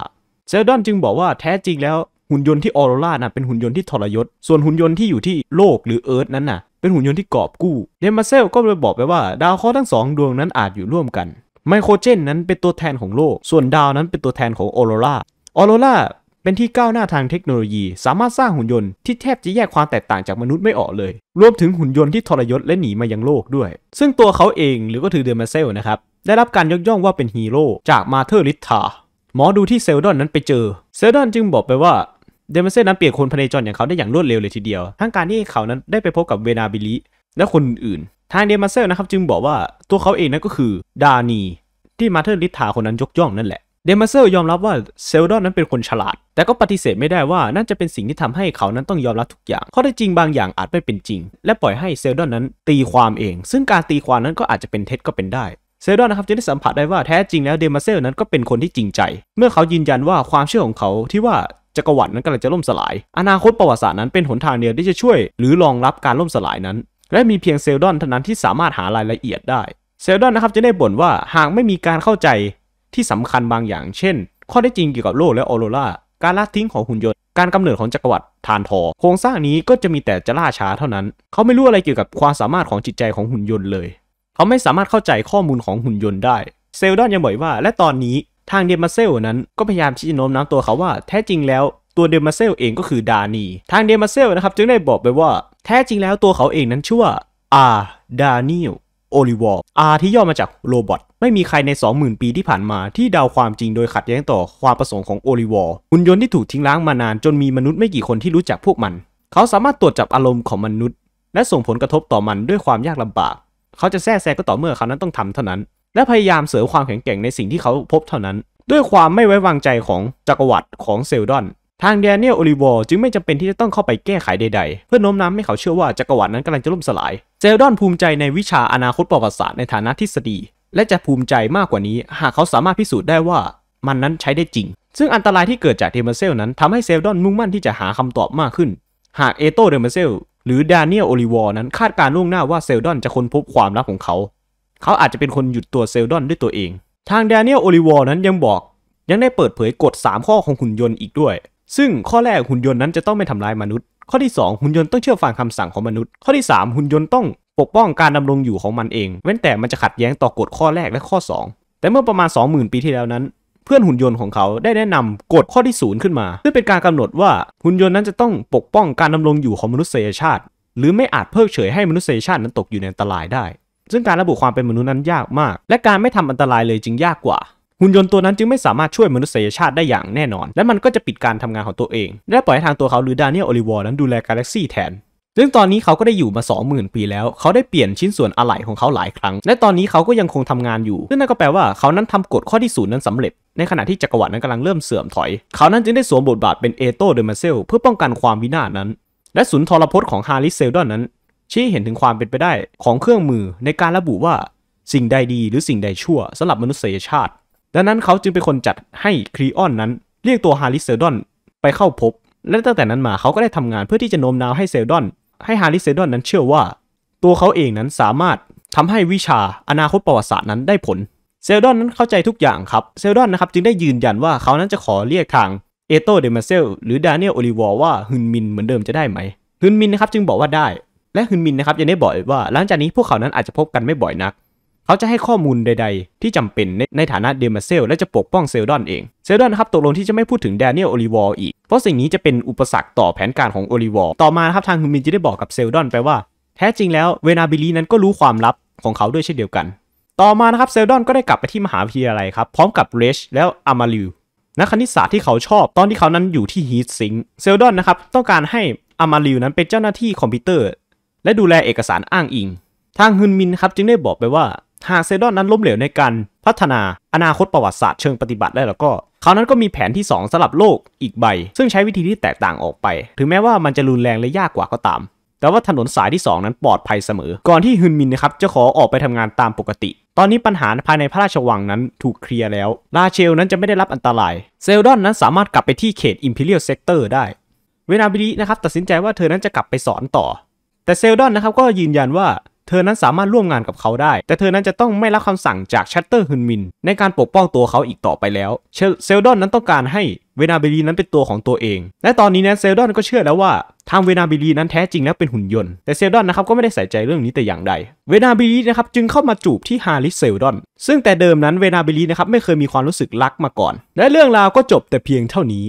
เซลดอนจึงบอกว่าแท้จริงแล้วหุ่นยนต์ที่ออโรรานะเป็นหุ่นยนต์ที่ทรยศ ส่วนหุ่นยนต์ที่อยู่ที่โลกหรือเอิร์ธนั้นน่ะเป็นหุ่นยนต์ที่กอบกู้ เดมาเซลก็เลยบอกไปว่า ดาวเคราะห์ทั้งสองดวงนั้นอาจอยู่ร่วมกัน ไมโครเจนนั้นเป็นตัวแทนของโลก ส่วนดาวนั้นเป็นตัวแทนของออโรราออโรราเป็นที่ก้าวหน้าทางเทคโนโลยี สามารถสร้างหุ่นยนต์ที่แทบจะแยกความแตกต่างจากมนุษย์ไม่ออกเลย รวมถึงหุ่นยนต์ที่ทรยศและหนีมายังโลกด้วย ซึ่งตัวเขาเองหรือก็ถือเดอร์มาเซลนะครับได้รับการยกย่องว่าเป็นฮีโร่จากมาเธอร์ลิทธาหมอดูที่เซลดอนนั้นไปเจอเซลดอนจึงบอกไปว่าเดมเซ่นั้นเปลี่ยนคนพเนจรอย่างเขาได้อย่างรวดเร็วเลยทีเดียว ทั้งการที่เขานั้นได้ไปพบกับเวนาบิลิ และคนอื่น ทางเดมเซ่นะครับจึงบอกว่าตัวเขาเองนั้นก็คือดานีที่มาเธอร์ลิทาคนนั้นยกย่องนั่นแหละ เดมเซลยอมรับว่าเซลดอนนั้นเป็นคนฉลาด แต่ก็ปฏิเสธไม่ได้ว่านั่นจะเป็นสิ่งที่ทำให้เขานั้นต้องยอมรับทุกอย่าง ข้อได้จริงบางอย่างอาจไม่เป็นจริง และปล่อยให้เซลดอนนั้นตีความเอง ซึ่งการตีความนั้นก็อาจจะเป็นเท็จก็เป็นได้ เซลดอนนะครับจะได้สัมผัสได้ว่าแท้จริงแล้วเดมเซลนั้นก็เป็นคนที่จริงใจเมื่อเขายืนยันว่าความเชื่อของเขาที่ว่าจักรวรรดินั้นกำลังจะล่มสลาย อนาคตประวัติศาสตร์นั้นเป็นหนทางเดียวที่จะช่วย หรือรองรับการล่มสลายนั้น และมีเพียงเซลดอนเท่านั้นที่สามารถหารายละเอียดได้ เซลดอนนะครับจะได้บ่นว่าหากไม่มีการเข้าใจที่สำคัญบางอย่าง เช่น ข้อได้จริงเกี่ยวกับโลกและออโรราการละทิ้งของหุ่นยนต์ การกำเนิดของจักรวรรดิทานทอ โครงสร้างนี้ก็จะมีแต่จะล่าช้าเท่านั้น เขาไม่รู้อะไรเกี่ยวกับความสามารถของจิตใจของหุ่นยนต์เลย เขาไม่สามารถเข้าใจข้อมูลของหุ่นยนต์ได้ เซลดอนยังบอกว่า และตอนนี้ทางเดมาเซลนั้นก็พยายามที่จะโน้มน้าวตัวเขาว่าแท้จริงแล้วตัวเดมาเซลเองก็คือดานี ทางเดมาเซลนะครับ จึงได้บอกไปว่า แท้จริงแล้วตัวเขาเองนั้นชื่อว่าอาดานิลโอลิวอร์อาที่ย่อมาจากโรบอทไม่มีใครใน 20,000 ปีที่ผ่านมาที่เดาความจริงโดยขัดแย้งต่อความประสงค์ของโอลิวอร์หุ่นยนต์ที่ถูกทิ้งล้างมานานจนมีมนุษย์ไม่กี่คนที่รู้จักพวกมัน เขาสามารถตรวจจับอารมณ์ของมนุษย์ และส่งผลกระทบต่อมันด้วยความยากลำบาก เขาจะแทรกแซงก็ต่อเมื่อเขานั้นต้องทำเท่านั้นและพยายามเสริมความแข็งแกร่งในสิ่งที่เขาพบเท่านั้น ด้วยความไม่ไว้วางใจของจักรวรรดิของเซลดอน ทางแดเนียลโอลิวอร์จึงไม่จำเป็นที่จะต้องเข้าไปแก้ไขใดๆ เพื่อโน้มน้ำให้เขาเชื่อว่าจักรวรรดินั้นกำลังจะล่มสลาย เซลดอนภูมิใจในวิชาอนาคตประวัติศาสตร์ในฐานะทฤษฎี และจะภูมิใจมากกว่านี้หากเขาสามารถพิสูจน์ได้ว่า มันนั้นใช้ได้จริง ซึ่งอันตรายที่เกิดจากเทมเซลนั้นทำให้เซลดอนมุ่งมั่นที่จะหาคำตอบมากขึ้น หากเอโตเดมเซลหรือดาเนียลโอลิวอร์นั้นคาดการล่วงหน้าว่าเซลดอนจะค้นพบความลับของเขาเขาอาจจะเป็นคนหยุดตัวเซลดอนด้วยตัวเอง ทางแดเนียลโอลิวอร์นั้นยังบอกยังได้เปิดเผยกฎ 3 ข้อของหุ่นยนต์อีกด้วย ซึ่งข้อแรกหุ่นยนต์นั้นจะต้องไม่ทำลายมนุษย์ ข้อที่ 2 หุ่นยนต์ต้องเชื่อฟังคำสั่งของมนุษย์ข้อที่ 3 หุ่นยนต์ต้องปกป้องการดำรงอยู่ของมันเอง เว้นแต่มันจะขัดแย้งต่อกฎข้อแรกและข้อ 2 แต่เมื่อประมาณ 20,000 ปีที่แล้วนั้น เพื่อนหุ่นยนต์ของเขาได้แนะนำกฎข้อที่0ขึ้นมาซึ่งเป็นการกำหนดว่าหุ่นยนต์นั้นจะต้องปกป้องการดารงอยู่ของมนุษยชาติ หรือไม่อาจเพิกเฉยให้มนุษยชาตินั้นตกอยู่ในอันตรายได้ซึ่งการระบุความเป็นมนุษย์นั้นยากมาก และการไม่ทำอันตรายเลยจึงยากกว่า หุ่นยนต์ตัวนั้นจึงไม่สามารถช่วยมนุษยชาติได้อย่างแน่นอน และมันก็จะปิดการทำงานของตัวเอง และปล่อยให้ทางตัวเขาหรือดานิเอลโอลิวอร์นั้นดูแลกาแล็กซี่แทนซึ่งตอนนี้เขาก็ได้อยู่มา 20,000 ปีแล้วเขาได้เปลี่ยนชิ้นส่วนอะไหล่ของเขาหลายครั้ง และตอนนี้เขาก็ยังคงทำงานอยู่ซึ่งนั่นก็แปลว่า เขานั้นทำกฎข้อที่ศูนย์นั้นสำเร็จในขณะที่จักรวรรดินั้นกำลังเริ่มเสื่อมถอยเขานั้นจึงได้สวมบทบาทเป็นเอโตเดอมาเซลเพื่อป้องกันความวินาศนั้นและศูนย์ทรพจน์ของฮาริเซลดอนนั้นชี้เห็นถึงความเป็นไปได้ของเครื่องมือในการระบุว่าสิ่งใดดีหรือสิ่งใดชั่วสำหรับมนุษยชาติ ดังนั้นเขาจึงเป็นคนจัดให้ครีออนนั้น เรียกตัวฮาริเซลดอนไปเข้าพบ และตั้งแต่นั้นมาเขาก็ได้ทำงานเพื่อที่จะโน้มน้าวให้เซลดอนให้ฮาริเซลดอนนั้นเชื่อว่า ตัวเขาเองนั้นสามารถทำให้วิชาอนาคตประวัติศาสตร์นั้นได้ผล เซลดอนนั้นเข้าใจทุกอย่างครับ เซลดอนนะครับจึงได้ยืนยันว่าเขานั้นจะขอเรียกทางเอโตเดมาเซลหรือดานิเอลโอลิวอว่าฮึนมินเหมือนเดิมจะได้ไหมฮุนมินนะครับจึงบอกว่าได้และฮึนมินนะครับ ยังได้บอกว่าหลังจากนี้พวกเขานั้นอาจจะพบกันไม่บ่อยนัก เขาจะให้ข้อมูลใดๆ ที่จำเป็นในในฐานะเดมาเซลและจะปกป้องเซลดอนเอง เซลดอนนะครับตกลงที่จะไม่พูดถึงแดเนียลโอลิวอลอีก เพราะสิ่งนี้จะเป็นอุปสรรคต่อแผนการของโอลิวอลต่อมาครับ ทางฮึนมินจะได้บอกกับเซลดอนไปว่าแท้จริงแล้ว เวนาบิลีนั้นก็รู้ความลับของเขาด้วยเช่นเดียวกัน ต่อมานะครับเซลดอนก็ได้กลับไปที่มหาวิทยาลัยครับพร้อมกับเรชแล้วอามาลิวนักคณิตศาสตร์ที่เขาชอบตอนที่เขานั้นอยู่ที่ฮีทซิง เซลดอนนะครับต้องการให้อามาลิวนั้นเป็นเจ้าหน้าที่คอมพิวเตอร์และดูแลเอกสารอ้างอิง ทางฮุนมินครับจึงได้บอกไปว่า หากเซดอนนั้นล้มเหลวในการ พัฒนาอนาคตประวัติศาสตร์เชิงปฏิบัติแล้วแล้วก็เขานั้นก็มีแผนที่ 2สำหรับโลกอีกใบ ซึ่งใช้วิธีที่แตกต่างออกไป ถึงแม้ว่ามันจะรุนแรงและยากกว่าก็ตาม แต่ว่าถนนสายที่ 2 นั้นปลอดภัยเสมอ ก่อนที่ฮุนมินนะครับจะขอออกไปทำงานตามปกติ ตอนนี้ปัญหาภายในพระราชวังนั้นถูกเคลียร์แล้ว ราเชลนั้นจะไม่ได้รับอันตราย เซลดอนนั้นสามารถกลับไปที่เขตอิมพีเรียลเซกเตอร์ได้ เวนาบิลีนะครับตัดสินใจว่าเธอนั้นจะกลับไปสอนต่อแต่เซลดอนนะครับก็ยืนยันว่า เธอนั้นสามารถร่วมงานกับเขาได้ แต่เธอนั้นจะต้องไม่รับคำสั่งจากชัตเตอร์ฮุนมินในการปกป้องตัวเขาอีกต่อไปแล้วเซลดอนนั้นต้องการให้เวนาเบลีนั้นเป็นตัวของตัวเอง และตอนนี้นะเซลดอนก็เชื่อแล้วว่าทางเวนาบิลีนั้นแท้จริงแล้วเป็นหุ่นยนต์ แต่เซลดอนนะครับก็ไม่ได้ใส่ใจเรื่องนี้แต่อย่างใด เวนาบิลีนะครับจึงเข้ามาจูบที่ฮาริสเซลดอนซึ่งแต่เดิมนั้นเวนาบิลีนะครับไม่เคยมีความรู้สึกรักมาก่อน และเรื่องราวก็จบแต่เพียงเท่านี้